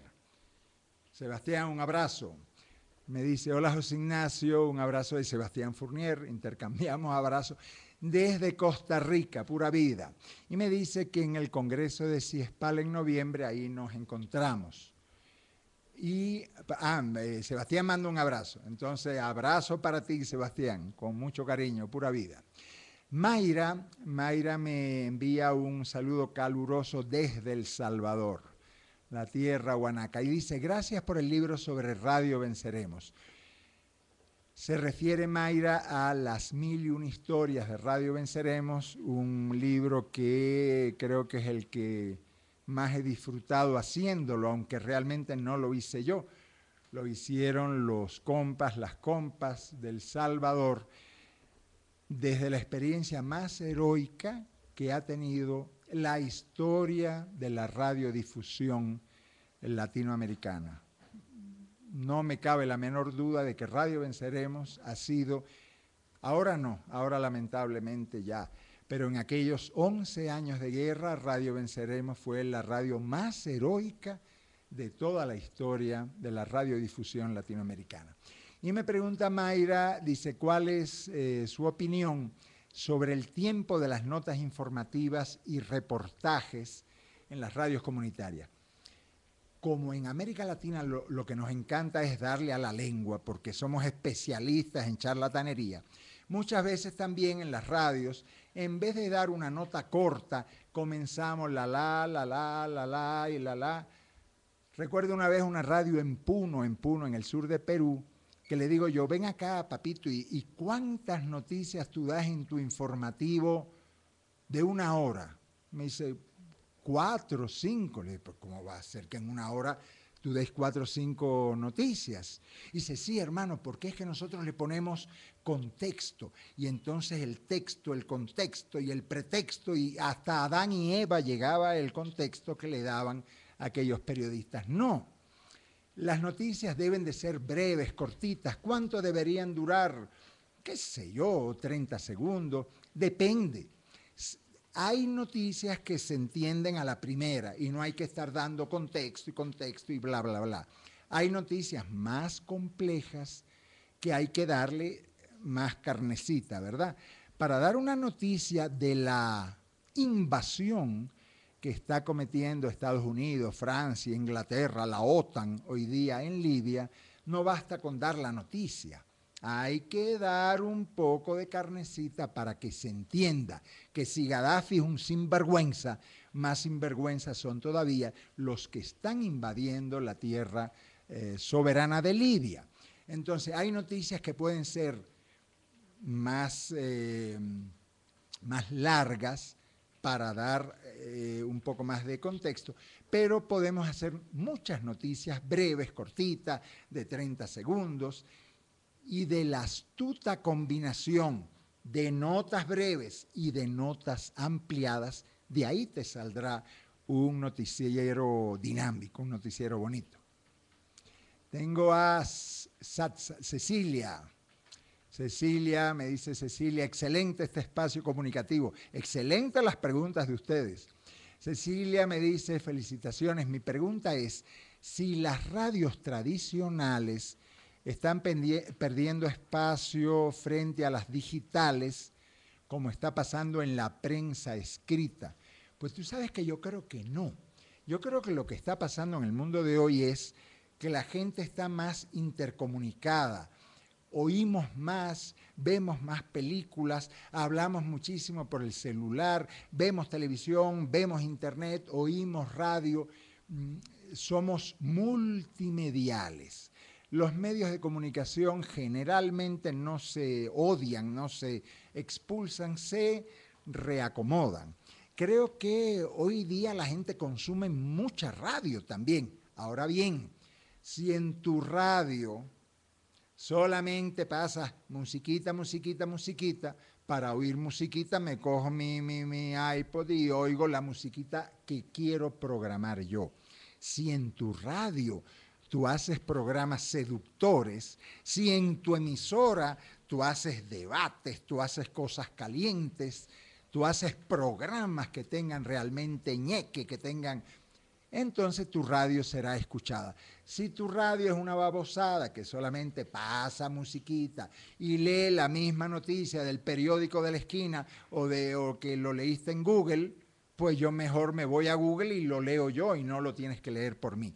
Sebastián, un abrazo. Me dice, hola José Ignacio, un abrazo de Sebastián Fournier, intercambiamos abrazos desde Costa Rica, pura vida. Y me dice que en el Congreso de Ciespal en noviembre ahí nos encontramos. Y ah, Sebastián manda un abrazo. Entonces, abrazo para ti, Sebastián, con mucho cariño, pura vida. Mayra, Mayra me envía un saludo caluroso desde El Salvador, la tierra guanaca, y dice, gracias por el libro sobre Radio Venceremos. Se refiere Mayra a Las Mil y Una Historias de Radio Venceremos, un libro que creo que es el que más he disfrutado haciéndolo, aunque realmente no lo hice yo. Lo hicieron los compas, las compas del Salvador, desde la experiencia más heroica que ha tenido la historia de la radiodifusión latinoamericana no me cabe la menor duda de que Radio Venceremos ha sido, ahora no, ahora lamentablemente ya, pero en aquellos 11 años de guerra, Radio Venceremos fue la radio más heroica de toda la historia de la radiodifusión latinoamericana. Y me pregunta Mayra, dice, ¿cuál es eh, su opinión sobre el tiempo de las notas informativas y reportajes en las radios comunitarias? como en América Latina lo, que nos encanta es darle a la lengua, porque somos especialistas en charlatanería, muchas veces también en las radios, en vez de dar una nota corta, comenzamos la la, la la, la la y la la. Recuerdo una vez una radio en Puno, en Puno, en el sur de Perú, que le digo yo, ven acá, papito, y, y cuántas noticias tú das en tu informativo de una hora. Me dice, cuatro, cinco. Le ¿cómo va a ser que en una hora tú des cuatro o cinco noticias? Y dice, sí, hermano, porque es que nosotros le ponemos contexto. Y entonces el texto, el contexto y el pretexto, y hasta Adán y Eva llegaba el contexto que le daban aquellos periodistas. No. Las noticias deben de ser breves, cortitas. ¿Cuánto deberían durar? ¿Qué sé yo? ¿30 segundos? Depende hay noticias que se entienden a la primera y no hay que estar dando contexto y contexto y bla, bla, bla. Hay noticias más complejas que hay que darle más carnecita, ¿verdad? Para dar una noticia de la invasión que está cometiendo Estados Unidos, Francia, Inglaterra, la OTAN hoy día en Libia, no basta con dar la noticia. Hay que dar un poco de carnecita para que se entienda que si Gaddafi es un sinvergüenza, más sinvergüenza son todavía los que están invadiendo la tierra eh, soberana de Libia. Entonces, hay noticias que pueden ser más, eh, largas para dar eh, un poco más de contexto, pero podemos hacer muchas noticias breves, cortitas, de 30 segundos y de la astuta combinación de notas breves y de notas ampliadas, de ahí te saldrá un noticiero dinámico, un noticiero bonito. Tengo a Cecilia. Cecilia, me dice Cecilia, excelente este espacio comunicativo, excelente las preguntas de ustedes. Cecilia me dice, felicitaciones, mi pregunta es, si las radios tradicionales están perdiendo espacio frente a las digitales, como está pasando en la prensa escrita. Pues tú sabes que yo creo que no. Yo creo que lo que está pasando en el mundo de hoy es que la gente está más intercomunicada, oímos más, vemos más películas, hablamos muchísimo por el celular, vemos televisión, vemos internet, oímos radio, mm, somos multimediales los medios de comunicación generalmente no se odian, no se expulsan, se reacomodan. Creo que hoy día la gente consume mucha radio también. Ahora bien, si en tu radio solamente pasa musiquita, musiquita, musiquita, para oír musiquita me cojo mi, mi, mi iPod y oigo la musiquita que quiero programar yo. Si en tu radio tú haces programas seductores, si en tu emisora tú haces debates, tú haces cosas calientes, tú haces programas que tengan realmente ñeque, que tengan... Entonces tu radio será escuchada. Si tu radio es una babosada que solamente pasa musiquita y lee la misma noticia del periódico de la esquina o, de, o que lo leíste en Google, pues yo mejor me voy a Google y lo leo yo y no lo tienes que leer por mí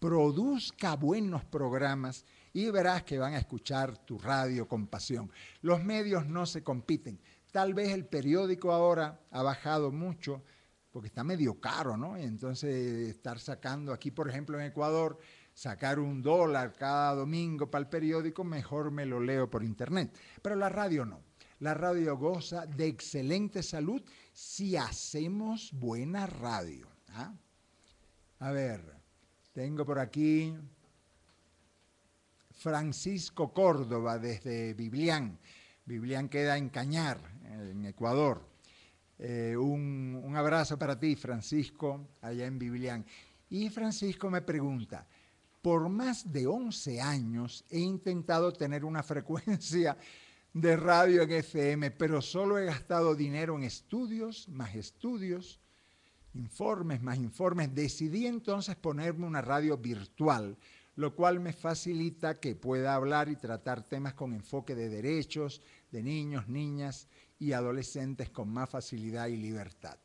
produzca buenos programas y verás que van a escuchar tu radio con pasión. Los medios no se compiten. Tal vez el periódico ahora ha bajado mucho porque está medio caro, ¿no? entonces estar sacando aquí, por ejemplo, en Ecuador, sacar un dólar cada domingo para el periódico, mejor me lo leo por internet. Pero la radio no. La radio goza de excelente salud si hacemos buena radio. ¿ah? A ver. Tengo por aquí Francisco Córdoba desde Biblián. Biblián queda en Cañar, en Ecuador. Eh, un, un abrazo para ti, Francisco, allá en Biblián. Y Francisco me pregunta, por más de 11 años he intentado tener una (laughs) frecuencia de radio en FM, pero solo he gastado dinero en estudios, más estudios, informes, más informes, decidí entonces ponerme una radio virtual, lo cual me facilita que pueda hablar y tratar temas con enfoque de derechos de niños, niñas y adolescentes con más facilidad y libertad.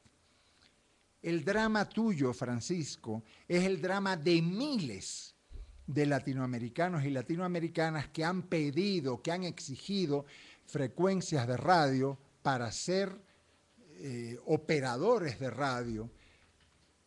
El drama tuyo, Francisco, es el drama de miles de latinoamericanos y latinoamericanas que han pedido, que han exigido frecuencias de radio para ser eh, operadores de radio,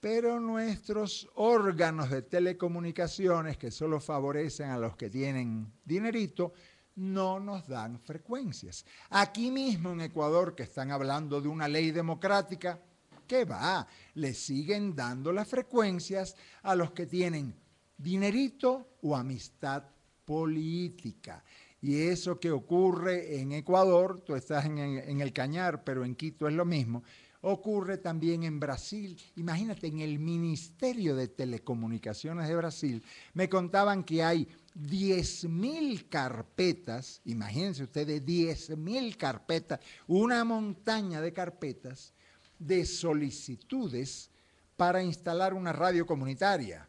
pero nuestros órganos de telecomunicaciones, que solo favorecen a los que tienen dinerito, no nos dan frecuencias. Aquí mismo en Ecuador, que están hablando de una ley democrática, ¿qué va? Le siguen dando las frecuencias a los que tienen dinerito o amistad política y eso que ocurre en Ecuador, tú estás en, el Cañar, pero en Quito es lo mismo, ocurre también en Brasil. Imagínate, en el Ministerio de Telecomunicaciones de Brasil me contaban que hay 10.000 carpetas, imagínense ustedes, 10.000 carpetas, una montaña de carpetas de solicitudes para instalar una radio comunitaria.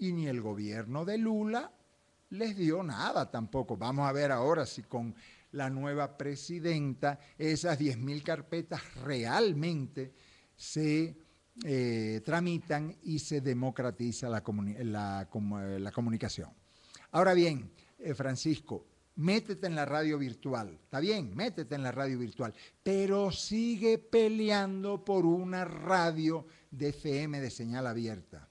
Y ni el gobierno de Lula les dio nada tampoco. Vamos a ver ahora si con la nueva presidenta esas 10.000 carpetas realmente se eh, tramitan y se democratiza la, comunicación. Ahora bien, eh, Francisco, métete en la radio virtual, está bien, métete en la radio virtual, pero sigue peleando por una radio de FM de señal abierta.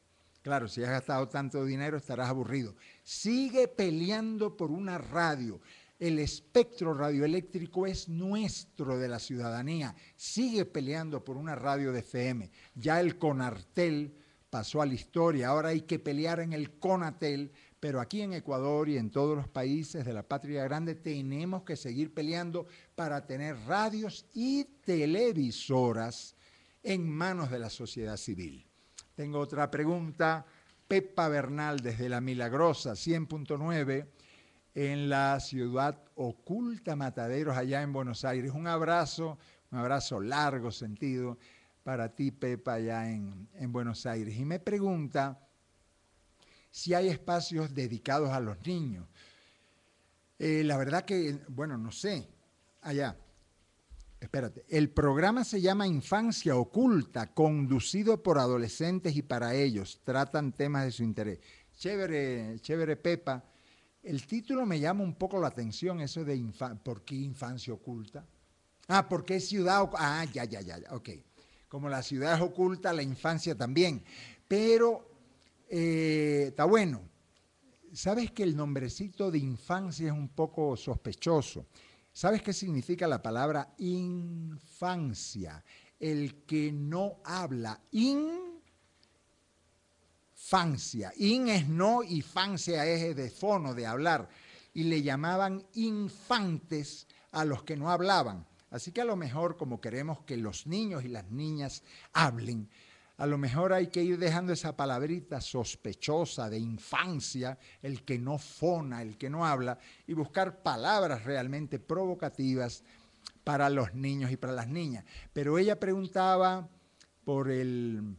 Claro, si has gastado tanto dinero estarás aburrido. Sigue peleando por una radio. El espectro radioeléctrico es nuestro de la ciudadanía. Sigue peleando por una radio de FM. Ya el Conartel pasó a la historia. Ahora hay que pelear en el Conatel. Pero aquí en Ecuador y en todos los países de la patria grande tenemos que seguir peleando para tener radios y televisoras en manos de la sociedad civil. Tengo otra pregunta. Pepa Bernal desde La Milagrosa, 100.9, en la ciudad oculta Mataderos, allá en Buenos Aires. Un abrazo, un abrazo largo sentido para ti, Pepa, allá en, Buenos Aires. Y me pregunta si hay espacios dedicados a los niños. Eh, la verdad que, bueno, no sé, allá espérate, el programa se llama Infancia Oculta, conducido por adolescentes y para ellos. Tratan temas de su interés. Chévere, chévere Pepa. El título me llama un poco la atención, eso de ¿por qué infancia oculta? Ah, ¿por qué ciudad oculta? Ah, ya, ya, ya, ok. Como la ciudad es oculta, la infancia también. Pero eh, está bueno. Sabes que el nombrecito de infancia es un poco sospechoso. ¿Sabes qué significa la palabra infancia? El que no habla. Infancia. In es no y fancia es de fono, de hablar. Y le llamaban infantes a los que no hablaban. Así que a lo mejor como queremos que los niños y las niñas hablen, a lo mejor hay que ir dejando esa palabrita sospechosa de infancia, el que no fona, el que no habla, y buscar palabras realmente provocativas para los niños y para las niñas. Pero ella preguntaba por el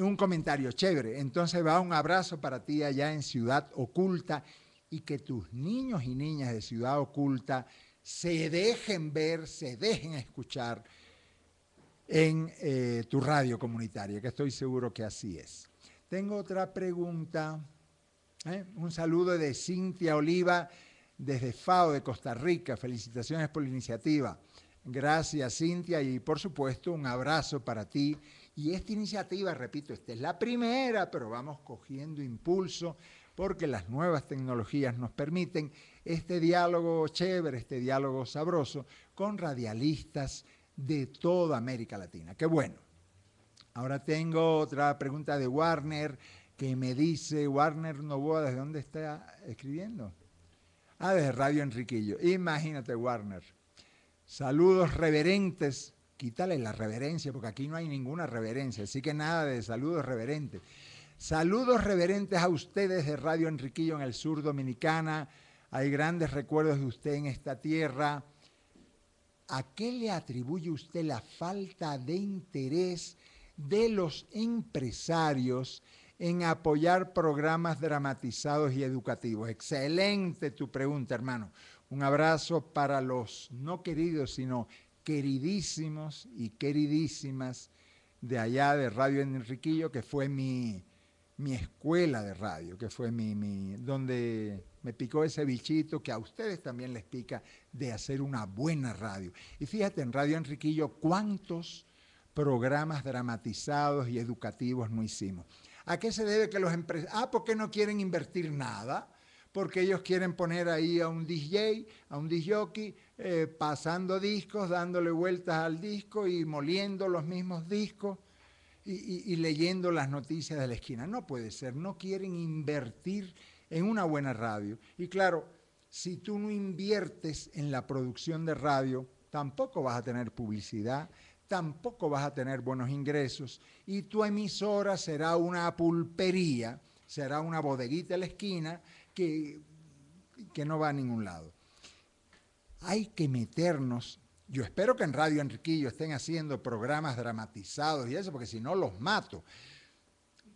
un comentario chévere. Entonces va un abrazo para ti allá en Ciudad Oculta y que tus niños y niñas de Ciudad Oculta se dejen ver, se dejen escuchar en eh, tu radio comunitaria, que estoy seguro que así es. Tengo otra pregunta. ¿eh? Un saludo de Cintia Oliva desde FAO de Costa Rica. Felicitaciones por la iniciativa. Gracias, Cintia, y por supuesto un abrazo para ti. Y esta iniciativa, repito, esta es la primera, pero vamos cogiendo impulso porque las nuevas tecnologías nos permiten este diálogo chévere, este diálogo sabroso con radialistas de toda América Latina. Qué bueno. Ahora tengo otra pregunta de Warner que me dice, Warner Novoa, ¿desde dónde está escribiendo? Ah, desde Radio Enriquillo. Imagínate, Warner. Saludos reverentes. Quítale la reverencia, porque aquí no hay ninguna reverencia, así que nada de saludos reverentes. Saludos reverentes a ustedes de Radio Enriquillo en el sur dominicana. Hay grandes recuerdos de usted en esta tierra. ¿A qué le atribuye usted la falta de interés de los empresarios en apoyar programas dramatizados y educativos? Excelente tu pregunta, hermano. Un abrazo para los no queridos, sino queridísimos y queridísimas de allá de Radio Enriquillo, que fue mi mi escuela de radio, que fue mi, mi, donde me picó ese bichito que a ustedes también les pica de hacer una buena radio. Y fíjate, en Radio Enriquillo, cuántos programas dramatizados y educativos no hicimos. ¿A qué se debe que los empresarios... Ah, porque no quieren invertir nada, porque ellos quieren poner ahí a un DJ, a un DJ, eh, pasando discos, dándole vueltas al disco y moliendo los mismos discos y, leyendo las noticias de la esquina. No puede ser, no quieren invertir en una buena radio. Y claro, si tú no inviertes en la producción de radio, tampoco vas a tener publicidad, tampoco vas a tener buenos ingresos y tu emisora será una pulpería, será una bodeguita de la esquina que, que no va a ningún lado. Hay que meternos yo espero que en Radio Enriquillo estén haciendo programas dramatizados y eso, porque si no los mato.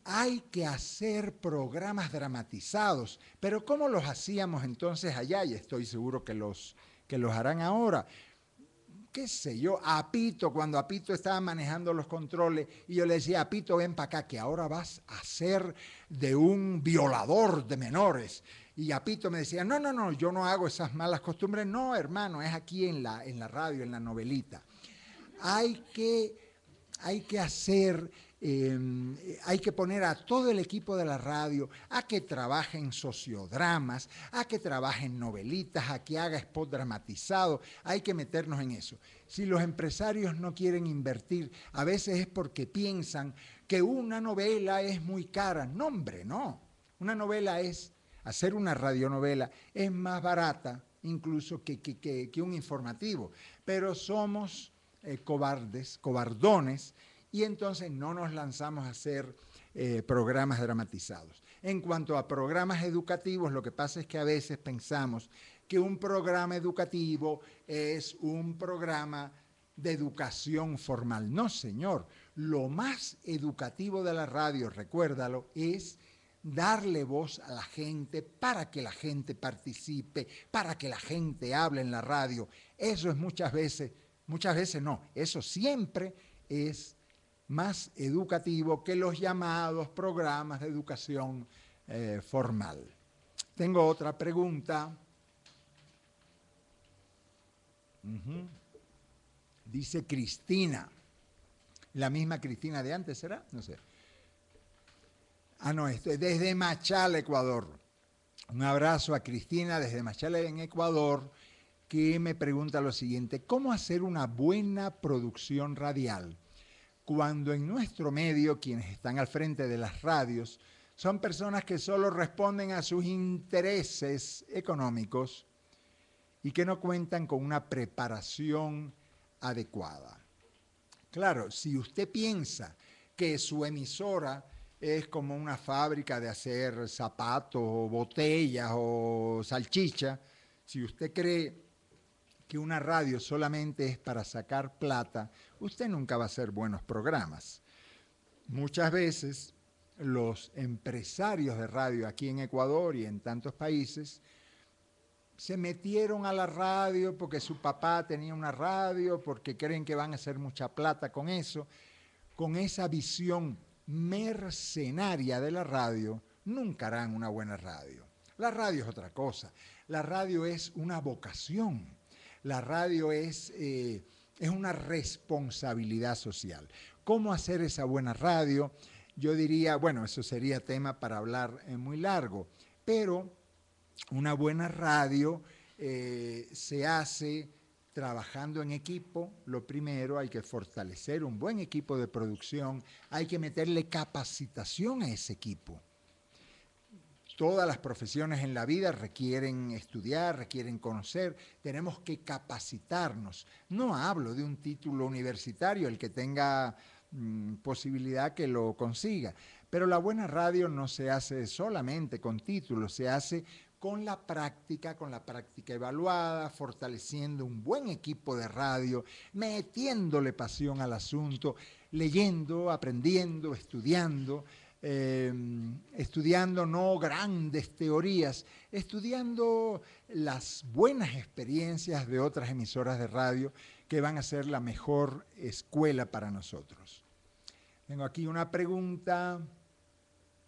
Hay que hacer programas dramatizados, pero ¿cómo los hacíamos entonces allá? Y estoy seguro que los, que los harán ahora qué sé yo, a cuando Apito estaba manejando los controles, y yo le decía, Apito, ven para acá, que ahora vas a ser de un violador de menores. Y Apito me decía, no, no, no, yo no hago esas malas costumbres. No, hermano, es aquí en la, en la radio, en la novelita. Hay que, hay que hacer, eh, hay que poner a todo el equipo de la radio a que trabaje en sociodramas, a que trabaje en novelitas, a que haga spot dramatizado. Hay que meternos en eso. Si los empresarios no quieren invertir, a veces es porque piensan que una novela es muy cara. No, hombre, no. Una novela es Hacer una radionovela es más barata incluso que, un informativo, pero somos eh, cobardes, cobardones, y entonces no nos lanzamos a hacer eh, programas dramatizados. En cuanto a programas educativos, lo que pasa es que a veces pensamos que un programa educativo es un programa de educación formal. No, señor. Lo más educativo de la radio, recuérdalo, es darle voz a la gente para que la gente participe, para que la gente hable en la radio. Eso es muchas veces, muchas veces no, eso siempre es más educativo que los llamados programas de educación eh, formal. Tengo otra pregunta. Dice Cristina, la misma Cristina de antes, ¿será? No sé. Ah, no, esto es desde Machal, Ecuador. Un abrazo a Cristina desde Machal, en Ecuador, que me pregunta lo siguiente, ¿cómo hacer una buena producción radial? Cuando en nuestro medio, quienes están al frente de las radios, son personas que solo responden a sus intereses económicos y que no cuentan con una preparación adecuada. Claro, si usted piensa que su emisora es como una fábrica de hacer zapatos o botellas o salchicha. Si usted cree que una radio solamente es para sacar plata, usted nunca va a hacer buenos programas. Muchas veces los empresarios de radio aquí en Ecuador y en tantos países se metieron a la radio porque su papá tenía una radio, porque creen que van a hacer mucha plata con eso, con esa visión mercenaria de la radio, nunca harán una buena radio. La radio es otra cosa. La radio es una vocación. La radio es, eh, es una responsabilidad social. ¿Cómo hacer esa buena radio? Yo diría, bueno, eso sería tema para hablar en eh, muy largo, pero una buena radio eh, se hace trabajando en equipo, lo primero hay que fortalecer un buen equipo de producción, hay que meterle capacitación a ese equipo. Todas las profesiones en la vida requieren estudiar, requieren conocer, tenemos que capacitarnos. No hablo de un título universitario, el que tenga mm, posibilidad que lo consiga, pero la buena radio no se hace solamente con títulos, se hace con la práctica, con la práctica evaluada, fortaleciendo un buen equipo de radio, metiéndole pasión al asunto, leyendo, aprendiendo, estudiando, eh, estudiando no grandes teorías, estudiando las buenas experiencias de otras emisoras de radio que van a ser la mejor escuela para nosotros. Tengo aquí una pregunta.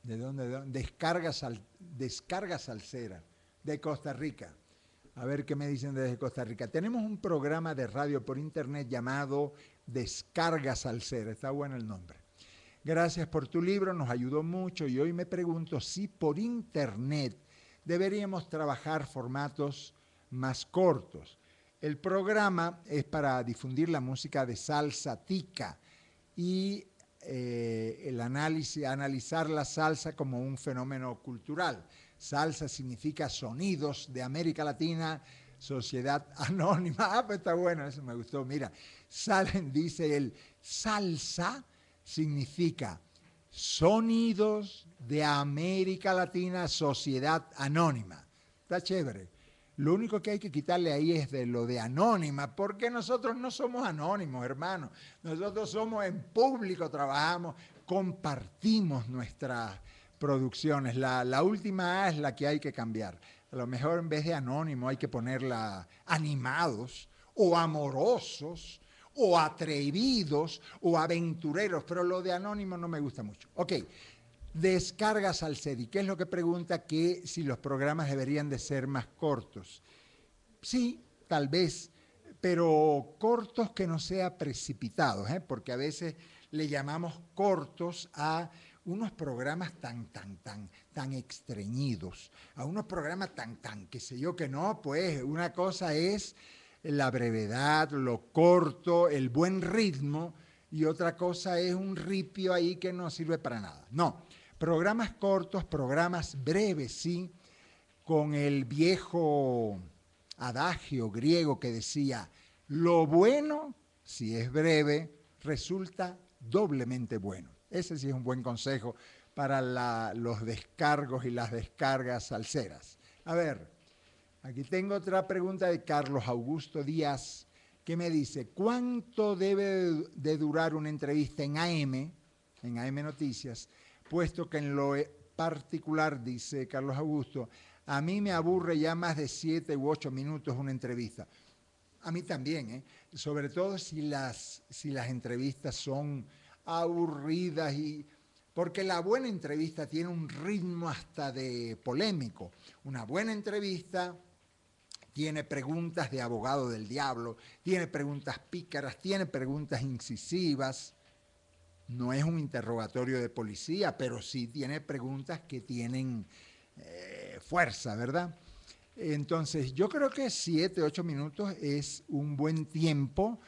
¿De dónde? Descarga, Salcera de Costa Rica. A ver qué me dicen desde Costa Rica. Tenemos un programa de radio por internet llamado Descarga Salsera. Está bueno el nombre. Gracias por tu libro, nos ayudó mucho y hoy me pregunto si por internet deberíamos trabajar formatos más cortos. El programa es para difundir la música de salsa tica y eh, el análisis, analizar la salsa como un fenómeno cultural. Salsa significa sonidos de América Latina, sociedad (laughs) anónima. Ah, pues está bueno, eso me gustó. Mira, salen, dice él, salsa significa sonidos de América Latina, sociedad anónima. Está chévere. Lo único que hay que quitarle ahí es de lo de anónima, porque nosotros no somos anónimos, hermano. Nosotros somos en público, trabajamos, compartimos nuestras producciones. La, la última A es la que hay que cambiar. A lo mejor en vez de anónimo hay que ponerla animados o amorosos o atrevidos o aventureros, pero lo de anónimo no me gusta mucho. Ok, Descargas al SEDI. ¿Qué es lo que pregunta que si los programas deberían de ser más cortos. Sí, tal vez, pero cortos que no sea precipitados, ¿eh? porque a veces le llamamos cortos a unos programas tan, tan, tan, tan extrañidos, a unos programas tan, tan, qué sé yo, que no, pues una cosa es la brevedad, lo corto, el buen ritmo, y otra cosa es un ripio ahí que no sirve para nada. No, programas cortos, programas breves, ¿sí? Con el viejo adagio griego que decía, lo bueno, si es breve, resulta doblemente bueno. Ese sí es un buen consejo para los descargos y las descargas salseras. A ver, aquí tengo otra pregunta de Carlos Augusto Díaz que me dice, ¿cuánto debe de durar una entrevista en AM, en AM Noticias, puesto que en lo particular, dice Carlos Augusto, a mí me aburre ya más de siete u ocho minutos una entrevista. A mí también, ¿eh? sobre todo si las, si las entrevistas son aburridas y... Porque la buena entrevista tiene un ritmo hasta de polémico. Una buena entrevista tiene preguntas de abogado del diablo, tiene preguntas pícaras, tiene preguntas incisivas, no es un interrogatorio de policía, pero sí tiene preguntas que tienen eh, fuerza, ¿verdad? Entonces, yo creo que siete, ocho minutos es un buen tiempo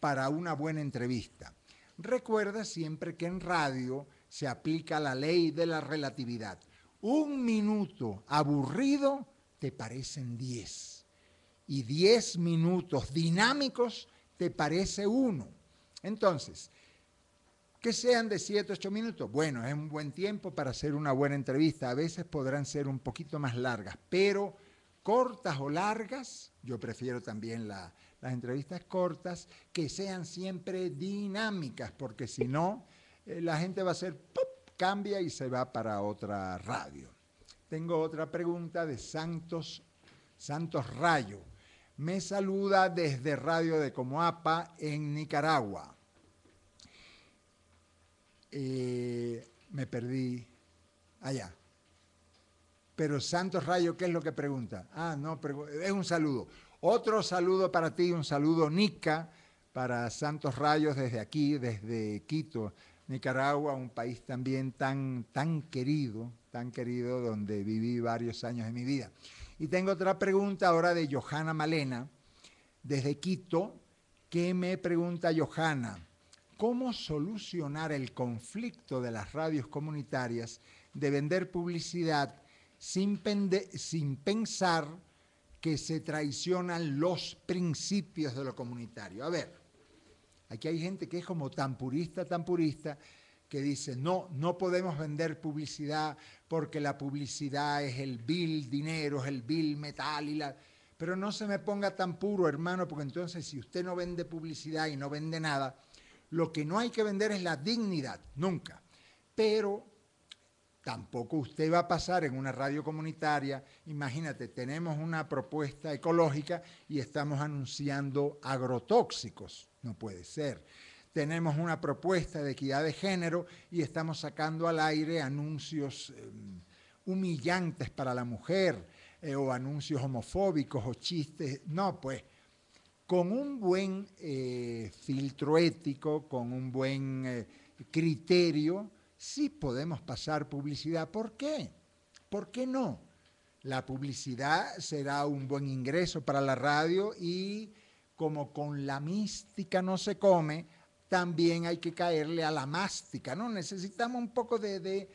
para una buena entrevista. Recuerda siempre que en radio se aplica la ley de la relatividad. Un minuto aburrido te parecen diez. y diez minutos dinámicos te parece uno. Entonces, que sean de 7, 8 minutos. Bueno, es un buen tiempo para hacer una buena entrevista. A veces podrán ser un poquito más largas, pero cortas o largas, yo prefiero también las entrevistas cortas, que sean siempre dinámicas, porque si no, eh, la gente va a ser, cambia y se va para otra radio. Tengo otra pregunta de Santos, Santos Rayo. Me saluda desde Radio de Comoapa en Nicaragua. Eh, me perdí allá. Pero Santos Rayos ¿qué es lo que pregunta? Ah, no, es un saludo. Otro saludo para ti, un saludo Nica, para Santos Rayos desde aquí, desde Quito, Nicaragua, un país también tan, tan querido, tan querido, donde viví varios años de mi vida. Y tengo otra pregunta ahora de Johanna Malena, desde Quito, ¿qué me pregunta Johanna cómo solucionar el conflicto de las radios comunitarias de vender publicidad sin, pensar que se traicionan los principios de lo comunitario. A ver, aquí hay gente que es como tan purista, tan purista, que dice, no, no podemos vender publicidad porque la publicidad es el bill dinero, es el bill metal y la... Pero no se me ponga tan puro, hermano, porque entonces si usted no vende publicidad y no vende nada, lo que no hay que vender es la dignidad, nunca. Pero tampoco usted va a pasar en una radio comunitaria, imagínate, tenemos una propuesta ecológica y estamos anunciando agrotóxicos, no puede ser. Tenemos una propuesta de equidad de género y estamos sacando al aire anuncios em, humillantes para la mujer eh, o anuncios homofóbicos o chistes. No, pues con un buen eh, filtro ético, con un buen eh, criterio, sí podemos pasar publicidad. ¿Por qué? ¿Por qué no? La publicidad será un buen ingreso para la radio y como con la mística no se come, también hay que caerle a la mástica, ¿no? Necesitamos un poco de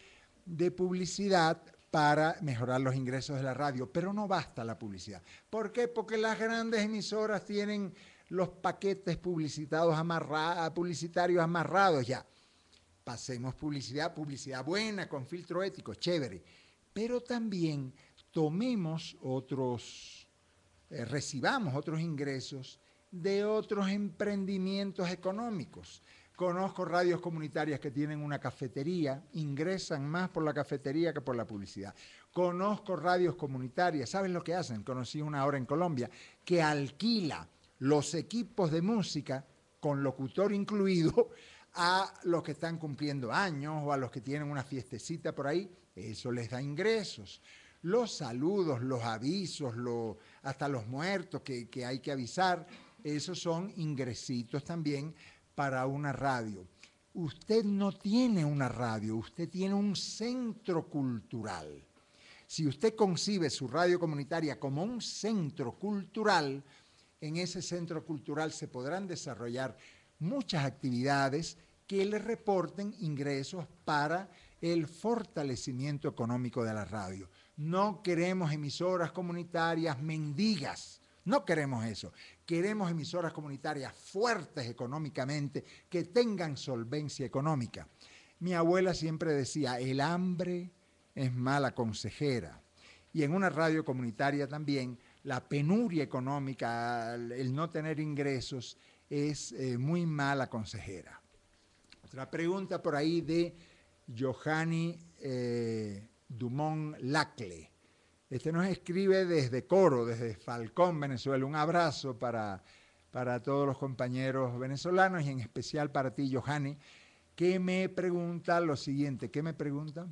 publicidad para mejorar los ingresos de la radio, pero no basta la publicidad. ¿Por qué? Porque las grandes emisoras tienen los paquetes publicitados publicitarios amarrados ya. Pasemos publicidad, publicidad buena, con filtro ético, chévere. Pero también tomemos otros, eh, recibamos otros ingresos de otros emprendimientos económicos. Conozco radios comunitarias que tienen una cafetería, ingresan más por la cafetería que por la publicidad. Conozco radios comunitarias, ¿sabes lo que hacen? Conocí una hora en Colombia, que alquila los equipos de música, con locutor incluido, a los que están cumpliendo años o a los que tienen una fiestecita por ahí. Eso les da ingresos los saludos, los avisos, hasta los muertos que, que, hay que avisar, esos son ingresitos también para una radio. Usted no tiene una radio, usted tiene un centro cultural. Si usted concibe su radio comunitaria como un centro cultural, en ese centro cultural se podrán desarrollar muchas actividades que le reporten ingresos para el fortalecimiento económico de la radio. No queremos emisoras comunitarias mendigas no queremos eso. Queremos emisoras comunitarias fuertes económicamente, que tengan solvencia económica. Mi abuela siempre decía, el hambre es mala consejera. Y en una radio comunitaria también, la penuria económica, el no tener ingresos, es eh, muy mala consejera. Otra pregunta por ahí de Johanny eh, Dumont Lacle. Este nos escribe desde Coro, desde Falcón, Venezuela. Un abrazo para, todos los compañeros venezolanos y en especial para ti, Johanny, que me pregunta lo siguiente. ¿Qué me pregunta?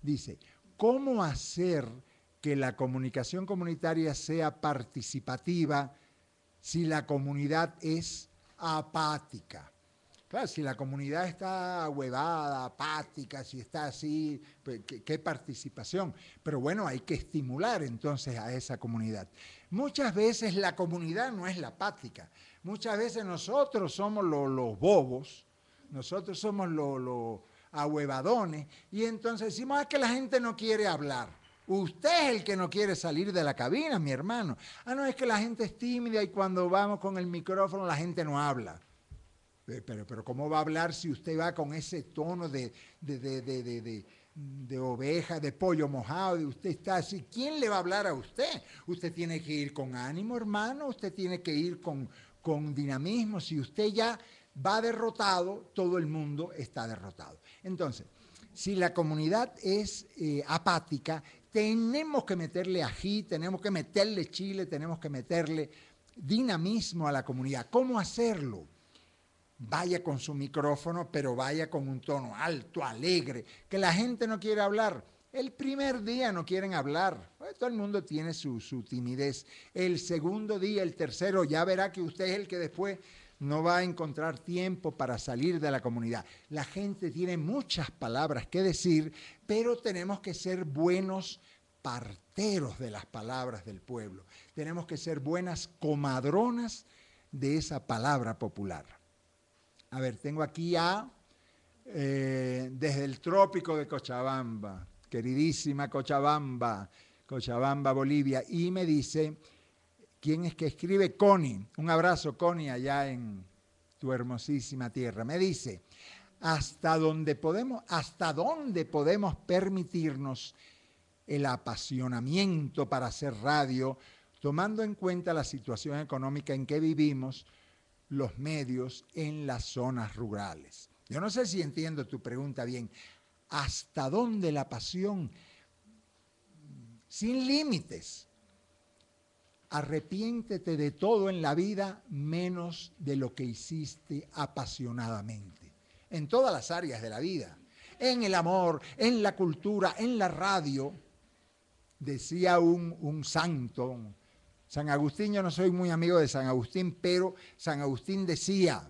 Dice, ¿cómo hacer que la comunicación comunitaria sea participativa si la comunidad es apática? Claro, si la comunidad está huevada, apática, si está así, pues, ¿qué, participación. Pero bueno, hay que estimular entonces a esa comunidad. Muchas veces la comunidad no es la apática. Muchas veces nosotros somos los, bobos, nosotros somos los, los ahuevadones, y entonces decimos, ah, es que la gente no quiere hablar. Usted es el que no quiere salir de la cabina, mi hermano. Ah, no, es que la gente es tímida y cuando vamos con el micrófono la gente no habla. Pero, ¿cómo va a hablar si usted va con ese tono de, de, oveja, de pollo mojado, de usted está así? ¿Quién le va a hablar a usted? Usted tiene que ir con ánimo, hermano, usted tiene que ir con, con dinamismo. Si usted ya va derrotado, todo el mundo está derrotado. Entonces, si la comunidad es eh, apática, tenemos que meterle ají, tenemos que meterle chile, tenemos que meterle dinamismo a la comunidad. ¿Cómo hacerlo? vaya con su micrófono, pero vaya con un tono alto, alegre, que la gente no quiere hablar. El primer día no quieren hablar, pues, todo el mundo tiene su, timidez. El segundo día, el tercero, ya verá que usted es el que después no va a encontrar tiempo para salir de la comunidad. La gente tiene muchas palabras que decir, pero tenemos que ser buenos parteros de las palabras del pueblo. Tenemos que ser buenas comadronas de esa palabra popular. A ver, tengo aquí a, eh, desde el trópico de Cochabamba, queridísima Cochabamba, Cochabamba, Bolivia, y me dice, ¿quién es que escribe? Connie, un abrazo Connie allá en tu hermosísima tierra. Me dice, hasta dónde podemos, hasta dónde podemos permitirnos el apasionamiento para hacer radio, tomando en cuenta la situación económica en que vivimos, los medios en las zonas rurales. Yo no sé si entiendo tu pregunta bien. ¿Hasta dónde la pasión sin límites? Arrepiéntete de todo en la vida menos de lo que hiciste apasionadamente. En todas las áreas de la vida. En el amor, en la cultura, en la radio. Decía un, santo, San Agustín, yo no soy muy amigo de San Agustín, pero San Agustín decía,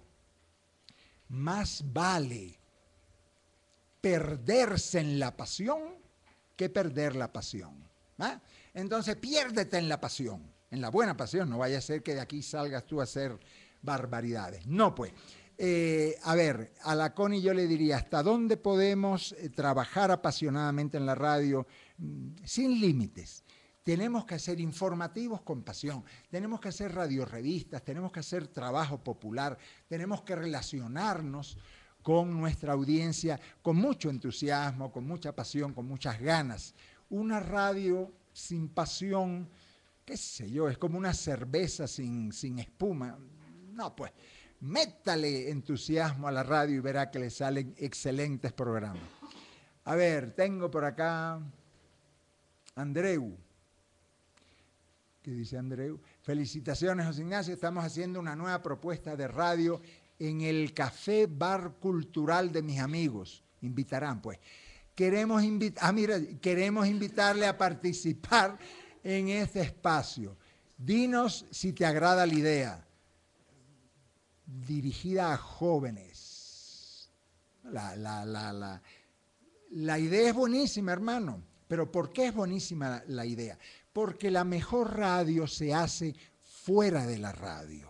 más vale perderse en la pasión que perder la pasión. ¿ah? Entonces, piérdete en la pasión, en la buena pasión, no vaya a ser que de aquí salgas tú a hacer barbaridades. No, pues. Eh, a ver, a la Connie yo le diría, ¿hasta dónde podemos eh, trabajar apasionadamente en la radio mm, sin límites? Tenemos que ser informativos con pasión, tenemos que hacer radiorevistas, tenemos que hacer trabajo popular, tenemos que relacionarnos con nuestra audiencia con mucho entusiasmo, con mucha pasión, con muchas ganas. Una radio sin pasión, qué sé yo, es como una cerveza sin, sin espuma. No, pues, métale entusiasmo a la radio y verá que le salen excelentes programas. A ver, tengo por acá Andreu que dice Andreu. Felicitaciones, José Ignacio. Estamos haciendo una nueva propuesta de radio en el Café Bar Cultural de mis amigos. Invitarán, pues. Queremos, ah, queremos invitarle a participar en este espacio. Dinos si te agrada la idea. Dirigida a jóvenes. La, la, la, la, la idea es buenísima, hermano. Pero ¿por qué es buenísima la idea? porque la mejor radio se hace fuera de la radio.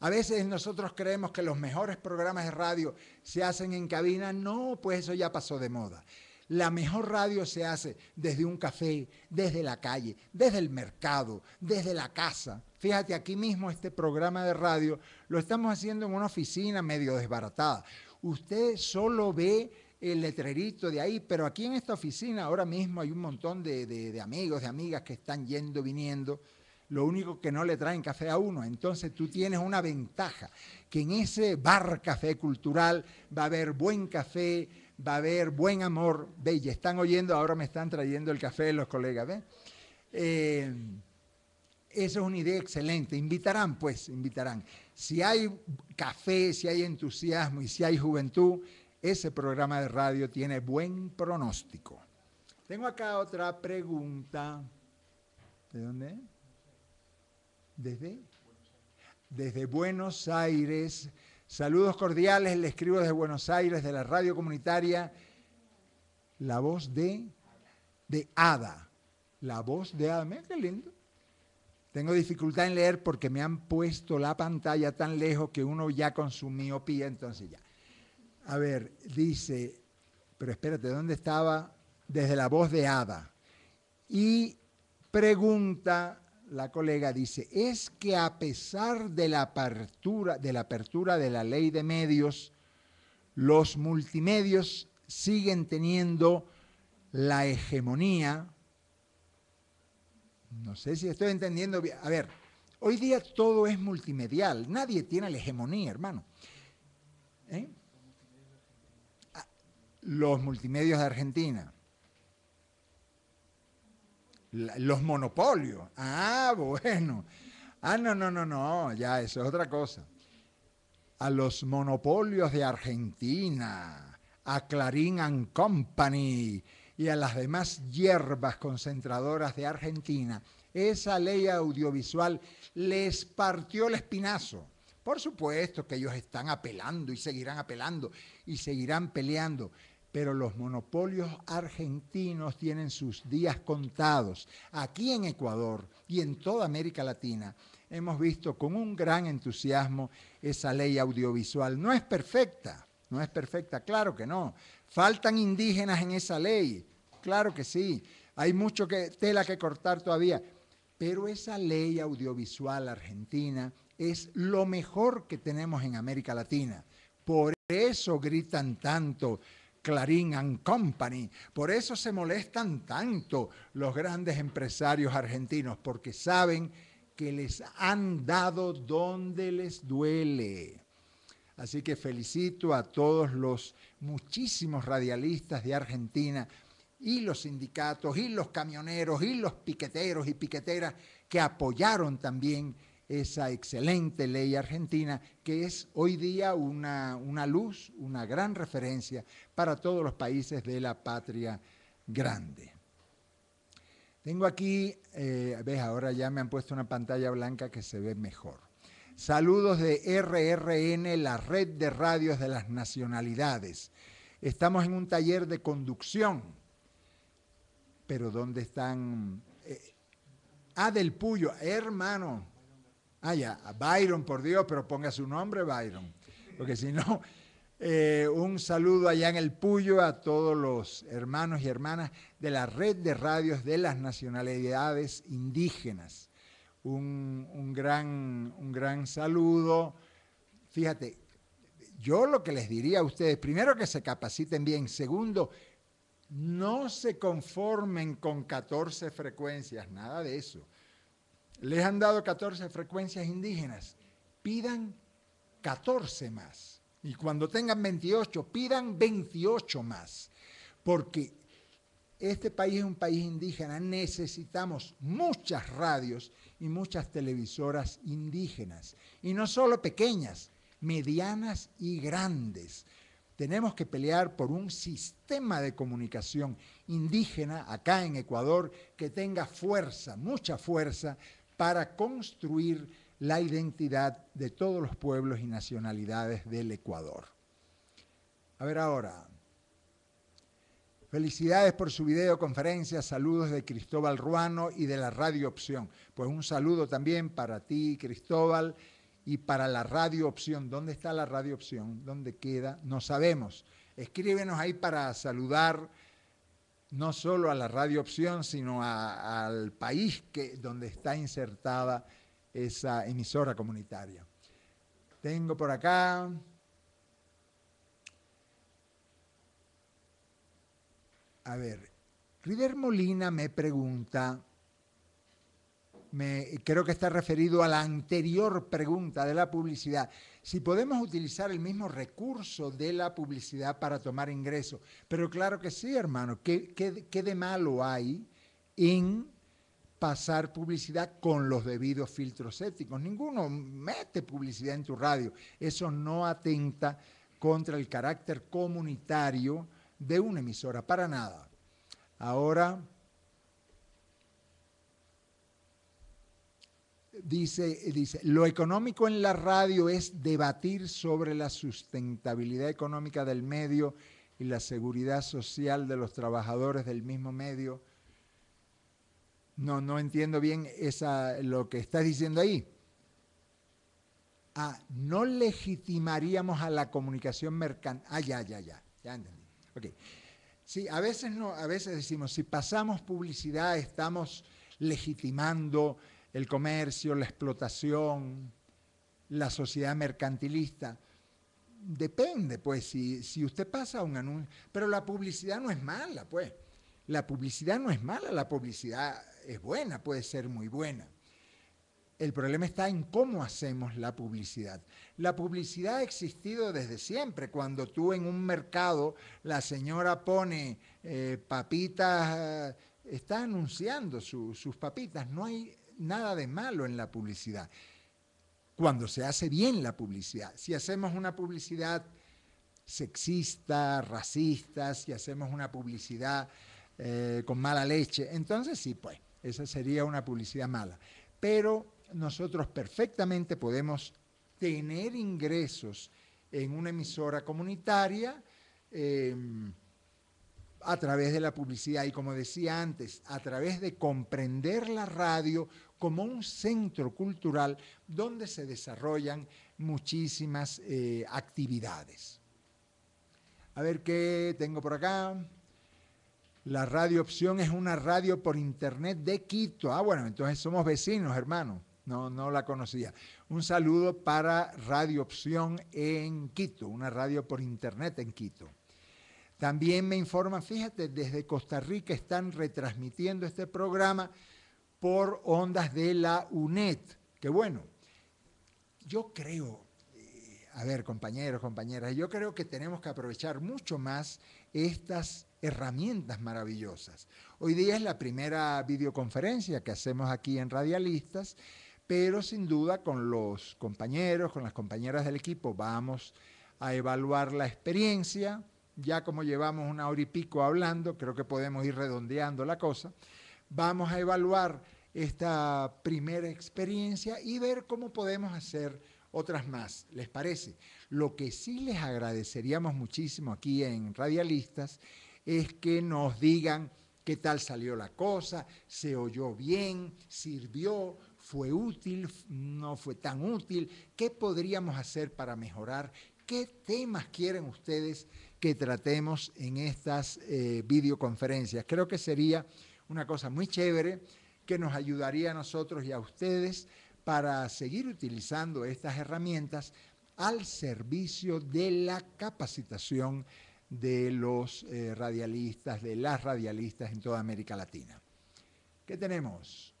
A veces nosotros creemos que los mejores programas de radio se hacen en cabina. No, pues eso ya pasó de moda. La mejor radio se hace desde un café, desde la calle, desde el mercado, desde la casa. Fíjate, aquí mismo este programa de radio lo estamos haciendo en una oficina medio desbaratada. Usted solo ve el letrerito de ahí, pero aquí en esta oficina ahora mismo hay un montón de, amigos, de amigas que están yendo, viniendo, lo único que no le traen café a uno, entonces tú tienes una ventaja, que en ese bar café cultural va a haber buen café, va a haber buen amor, ve, ya están oyendo, ahora me están trayendo el café los colegas, ve. Eh, esa es una idea excelente. Invitarán, pues, invitarán. Si hay café, si hay entusiasmo y si hay juventud, ese programa de radio tiene buen pronóstico. Tengo acá otra pregunta. ¿De dónde? ¿Desde? Desde Buenos Aires. Saludos cordiales, le escribo desde Buenos Aires, de la radio comunitaria. La voz de, de Ada. La voz de Ada. Mira qué lindo. Tengo dificultad en leer porque me han puesto la pantalla tan lejos que uno ya con su miopía, entonces ya. A ver, dice, pero espérate, ¿dónde estaba? Desde la voz de Ada. Y pregunta la colega, dice, es que a pesar de la apertura de la, apertura de la ley de medios, los multimedios siguen teniendo la hegemonía. No sé si estoy entendiendo bien. A ver, hoy día todo es multimedial. Nadie tiene la hegemonía, hermano. ¿Eh? los multimedios de Argentina. los monopolios. Ah, bueno. Ah, no, no, no, no, ya, eso es otra cosa. A los monopolios de Argentina, a Clarín and Company y a las demás hierbas concentradoras de Argentina, esa ley audiovisual les partió el espinazo. Por supuesto que ellos están apelando y seguirán apelando y seguirán peleando, pero los monopolios argentinos tienen sus días contados. Aquí en Ecuador y en toda América Latina hemos visto con un gran entusiasmo esa ley audiovisual. No es perfecta, no es perfecta, claro que no. Faltan indígenas en esa ley, claro que sí. Hay mucho tela que cortar todavía, pero esa ley audiovisual argentina es lo mejor que tenemos en América Latina. Por eso gritan tanto Clarín and Company. Por eso se molestan tanto los grandes empresarios argentinos, porque saben que les han dado donde les duele. Así que felicito a todos los muchísimos radialistas de Argentina y los sindicatos y los camioneros y los piqueteros y piqueteras que apoyaron también esa excelente ley argentina que es hoy día una, luz, una gran referencia para todos los países de la patria grande. Tengo aquí, eh, ves, ahora ya me han puesto una pantalla blanca que se ve mejor. Saludos de RRN, la red de radios de las nacionalidades. Estamos en un taller de conducción, pero ¿dónde están? Eh, ah, del Puyo, hermano, Ah, a Byron, por Dios, pero ponga su nombre, Byron. Porque si no, eh, un saludo allá en el Puyo a todos los hermanos y hermanas de la red de radios de las nacionalidades indígenas. Un, gran, un gran saludo. Fíjate, yo lo que les diría a ustedes, primero que se capaciten bien, segundo, no se conformen con 14 frecuencias, nada de eso. Les han dado 14 frecuencias indígenas. Pidan 14 más. Y cuando tengan 28, pidan 28 más. Porque este país es un país indígena. Necesitamos muchas radios y muchas televisoras indígenas. Y no solo pequeñas, medianas y grandes. Tenemos que pelear por un sistema de comunicación indígena acá en Ecuador que tenga fuerza, mucha fuerza, para construir la identidad de todos los pueblos y nacionalidades del Ecuador. A ver ahora. Felicidades por su videoconferencia, saludos de Cristóbal Ruano y de la Radio Opción. Pues un saludo también para ti, Cristóbal, y para la Radio Opción. ¿Dónde está la Radio Opción? ¿Dónde queda? No sabemos. Escríbenos ahí para saludar no solo a la radio opción, sino al país donde está insertada esa emisora comunitaria. Tengo por acá A ver, River Molina me pregunta, me, creo que está referido a la anterior pregunta de la publicidad si podemos utilizar el mismo recurso de la publicidad para tomar ingresos. Pero claro que sí, hermano, ¿qué, de malo hay en pasar publicidad con los debidos filtros éticos? Ninguno mete publicidad en tu radio. Eso no atenta contra el carácter comunitario de una emisora, para nada. Ahora Dice, dice, lo económico en la radio es debatir sobre la sustentabilidad económica del medio y la seguridad social de los trabajadores del mismo medio. No, no entiendo bien lo que estás diciendo ahí. Ah, no legitimaríamos a la comunicación mercantil. Ah, ya, ya, ya, ya entendí. Sí, a veces, no, a veces decimos, si pasamos publicidad estamos legitimando el comercio, la explotación, la sociedad mercantilista. Depende, pues, si, usted pasa un anuncio. Pero la publicidad no es mala, pues. La publicidad no es mala, la publicidad es buena, puede ser muy buena. El problema está en cómo hacemos la publicidad. La publicidad ha existido desde siempre. Cuando tú en un mercado, la señora pone eh, papitas, eh, está anunciando sus papitas. No hay nada de malo en la publicidad. Cuando se hace bien la publicidad. Si hacemos una publicidad sexista, racista, si hacemos una publicidad eh, con mala leche, entonces sí, pues, esa sería una publicidad mala. Pero nosotros perfectamente podemos tener ingresos en una emisora comunitaria em, a través de la publicidad y como decía antes, a través de comprender la radio como un centro cultural donde se desarrollan muchísimas eh, actividades. A ver qué tengo por acá. La radio opción es una radio por internet de Quito. Ah, bueno, entonces somos vecinos, hermano. No, no la conocía. Un saludo para Radio Opción en Quito, una radio por internet en Quito. También me informan, fíjate, desde Costa Rica están retransmitiendo este programa por ondas de la UNED. Que bueno, yo creo, eh, a ver compañeros, compañeras, yo creo que tenemos que aprovechar mucho más estas herramientas maravillosas. Hoy día es la primera videoconferencia que hacemos aquí en Radialistas, pero sin duda con los compañeros, con las compañeras del equipo vamos a evaluar la experiencia. Ya como llevamos una hora y pico hablando, creo que podemos ir redondeando la cosa. Vamos a evaluar esta primera experiencia y ver cómo podemos hacer otras más. ¿Les parece? Lo que sí les agradeceríamos muchísimo aquí en Radialistas es que nos digan qué tal salió la cosa, se oyó bien, sirvió, fue útil, no fue tan útil, qué podríamos hacer para mejorar, qué temas quieren ustedes que tratemos en estas eh, videoconferencias. Creo que sería una cosa muy chévere que nos ayudaría a nosotros y a ustedes para seguir utilizando estas herramientas al servicio de la capacitación de los eh, radialistas, de las radialistas en toda América Latina. ¿Qué tenemos?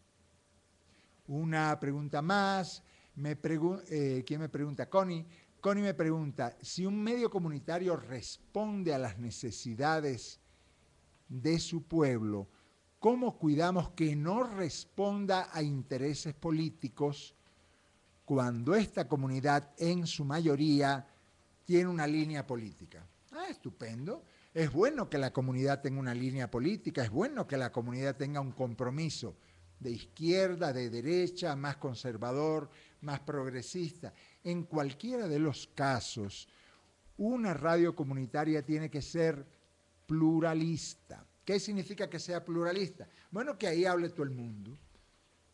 Una pregunta más. Eh, ¿Quién me pregunta? Connie. Connie me pregunta, si un medio comunitario responde a las necesidades de su pueblo, cómo cuidamos que no responda a intereses políticos cuando esta comunidad en su mayoría tiene una línea política. Ah, estupendo. Es bueno que la comunidad tenga una línea política, es bueno que la comunidad tenga un compromiso de izquierda, de derecha, más conservador, más progresista. En cualquiera de los casos, una radio comunitaria tiene que ser pluralista ¿Qué significa que sea pluralista? Bueno, que ahí hable todo el mundo,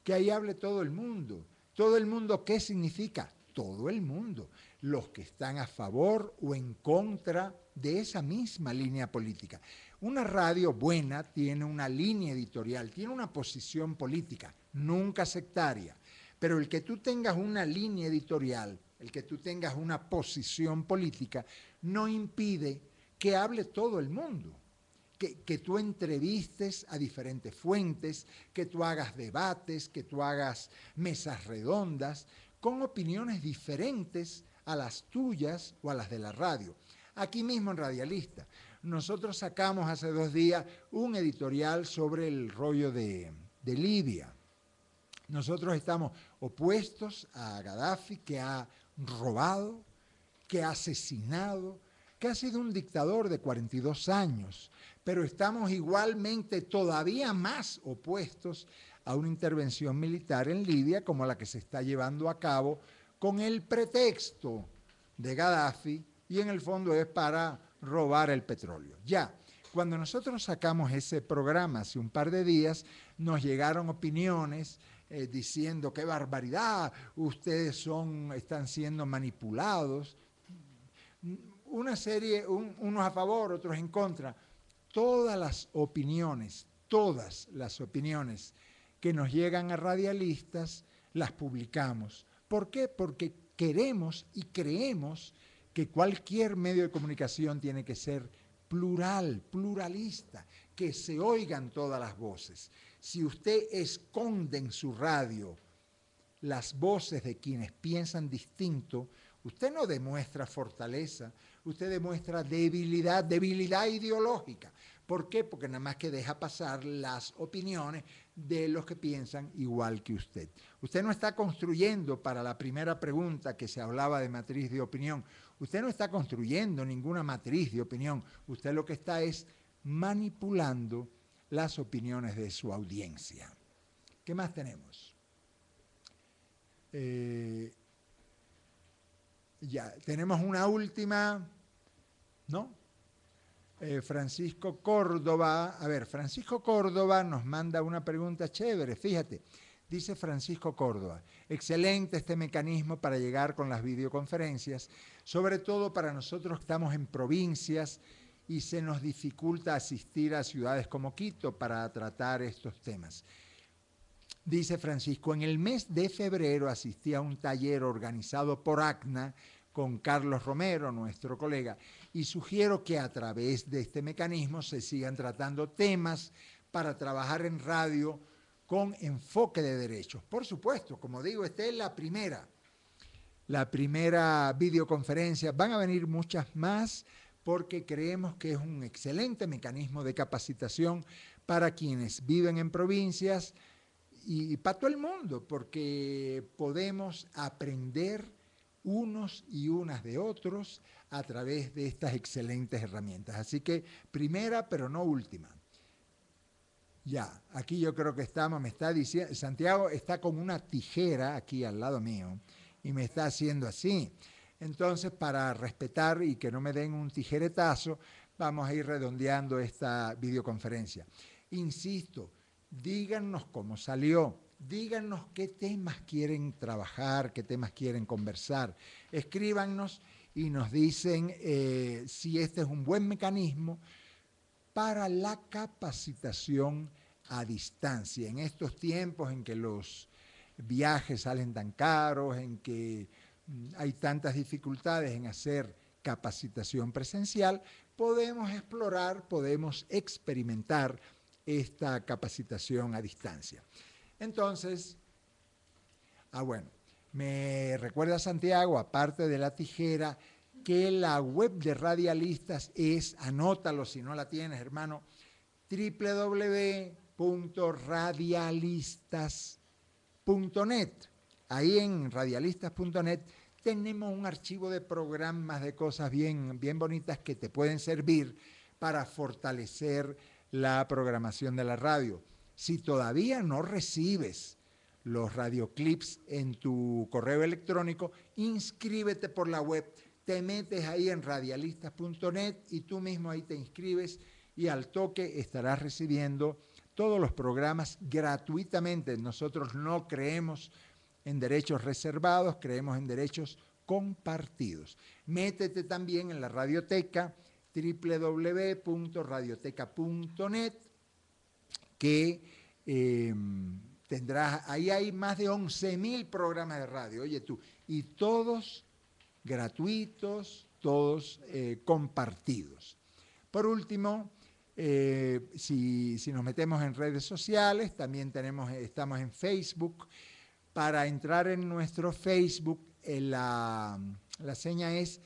que ahí hable todo el mundo. Todo el mundo, ¿qué significa? Todo el mundo. Los que están a favor o en contra de esa misma línea política. Una radio buena tiene una línea editorial, tiene una posición política, nunca sectaria. Pero el que tú tengas una línea editorial, el que tú tengas una posición política, no impide que hable todo el mundo que, tú entrevistes a diferentes fuentes, que tú hagas debates, que tú hagas mesas redondas con opiniones diferentes a las tuyas o a las de la radio. Aquí mismo en Radialista, nosotros sacamos hace dos días un editorial sobre el rollo de Libia. Nosotros estamos opuestos a Gaddafi, que ha robado, que ha asesinado, que ha sido un dictador de 42 años, pero estamos igualmente todavía más opuestos a una intervención militar en Libia como la que se está llevando a cabo con el pretexto de Gaddafi y en el fondo es para robar el petróleo. Ya, cuando nosotros sacamos ese programa hace un par de días, nos llegaron opiniones eh, diciendo qué barbaridad, ustedes son, están siendo manipulados una serie, unos a favor, otros en contra. Todas las opiniones, todas las opiniones que nos llegan a radialistas, las publicamos. ¿Por qué? Porque queremos y creemos que cualquier medio de comunicación tiene que ser plural, pluralista, que se oigan todas las voces. Si usted esconde en su radio las voces de quienes piensan distinto, usted no demuestra fortaleza, usted demuestra debilidad, debilidad ideológica. ¿Por qué? Porque nada más que deja pasar las opiniones de los que piensan igual que usted. Usted no está construyendo, para la primera pregunta que se hablaba de matriz de opinión, usted no está construyendo ninguna matriz de opinión. Usted lo que está es manipulando las opiniones de su audiencia. ¿Qué más tenemos? Eh, ya, tenemos una última, ¿no? Eh, Francisco Córdoba, a ver, Francisco Córdoba nos manda una pregunta chévere, fíjate, dice Francisco Córdoba, excelente este mecanismo para llegar con las videoconferencias, sobre todo para nosotros que estamos en provincias y se nos dificulta asistir a ciudades como Quito para tratar estos temas. Dice Francisco, en el mes de febrero asistí a un taller organizado por ACNA con Carlos Romero, nuestro colega, y sugiero que a través de este mecanismo se sigan tratando temas para trabajar en radio con enfoque de derechos. Por supuesto, como digo, esta es la primera, la primera videoconferencia. Van a venir muchas más porque creemos que es un excelente mecanismo de capacitación para quienes viven en provincias, y para todo el mundo, porque podemos aprender unos y unas de otros a través de estas excelentes herramientas. Así que primera, pero no última. Ya, aquí yo creo que estamos, me está diciendo, Santiago está como una tijera aquí al lado mío y me está haciendo así. Entonces, para respetar y que no me den un tijeretazo, vamos a ir redondeando esta videoconferencia. Insisto, díganos cómo salió, díganos qué temas quieren trabajar, qué temas quieren conversar, escríbanos y nos dicen eh, si este es un buen mecanismo para la capacitación a distancia. En estos tiempos en que los viajes salen tan caros, en que mm, hay tantas dificultades en hacer capacitación presencial, podemos explorar, podemos experimentar esta capacitación a distancia. Entonces, ah bueno, me recuerda Santiago, aparte de la tijera, que la web de radialistas es, anótalo si no la tienes hermano, www.radialistas.net. Ahí en radialistas.net tenemos un archivo de programas, de cosas bien, bien bonitas que te pueden servir para fortalecer la programación de la radio. Si todavía no recibes los radioclips en tu correo electrónico, inscríbete por la web, te metes ahí en radialistas.net y tú mismo ahí te inscribes y al toque estarás recibiendo todos los programas gratuitamente. Nosotros no creemos en derechos reservados, creemos en derechos compartidos. Métete también en la radioteca www.radioteca.net, que em, tendrás, ahí hay más de 11.000 programas de radio, oye tú, y todos gratuitos, todos eh, compartidos. Por último, eh, si, nos metemos en redes sociales, también tenemos, estamos en Facebook. Para entrar en nuestro Facebook, eh, la, la seña es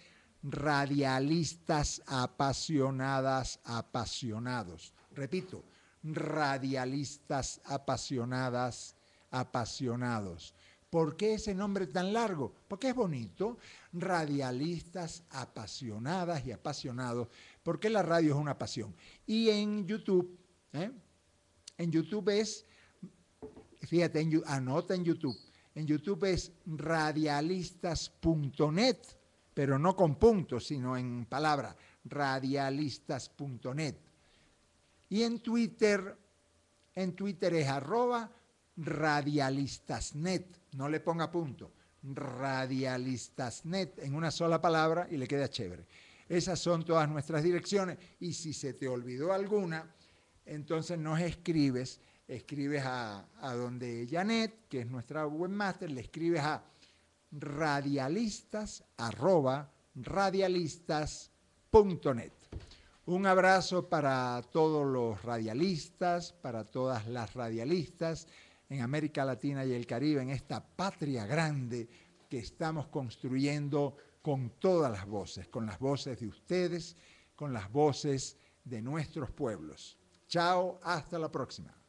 radialistas apasionadas, apasionados. Repito, radialistas apasionadas, apasionados. ¿Por qué ese nombre tan largo? Porque es bonito. Radialistas apasionadas y apasionados. Porque la radio es una pasión. Y en YouTube, ¿eh? en YouTube es, fíjate, anota en YouTube. En YouTube es radialistas.net pero no con puntos, sino en palabra, radialistas.net. Y en Twitter, en Twitter es arroba radialistasnet, no le ponga punto, radialistasnet en una sola palabra y le queda chévere. Esas son todas nuestras direcciones y si se te olvidó alguna, entonces nos escribes, escribes a, a donde Janet, que es nuestra webmaster, le escribes a radialistas radialistas.net. Un abrazo para todos los radialistas, para todas las radialistas en América Latina y el Caribe, en esta patria grande que estamos construyendo con todas las voces, con las voces de ustedes, con las voces de nuestros pueblos. Chao, hasta la próxima.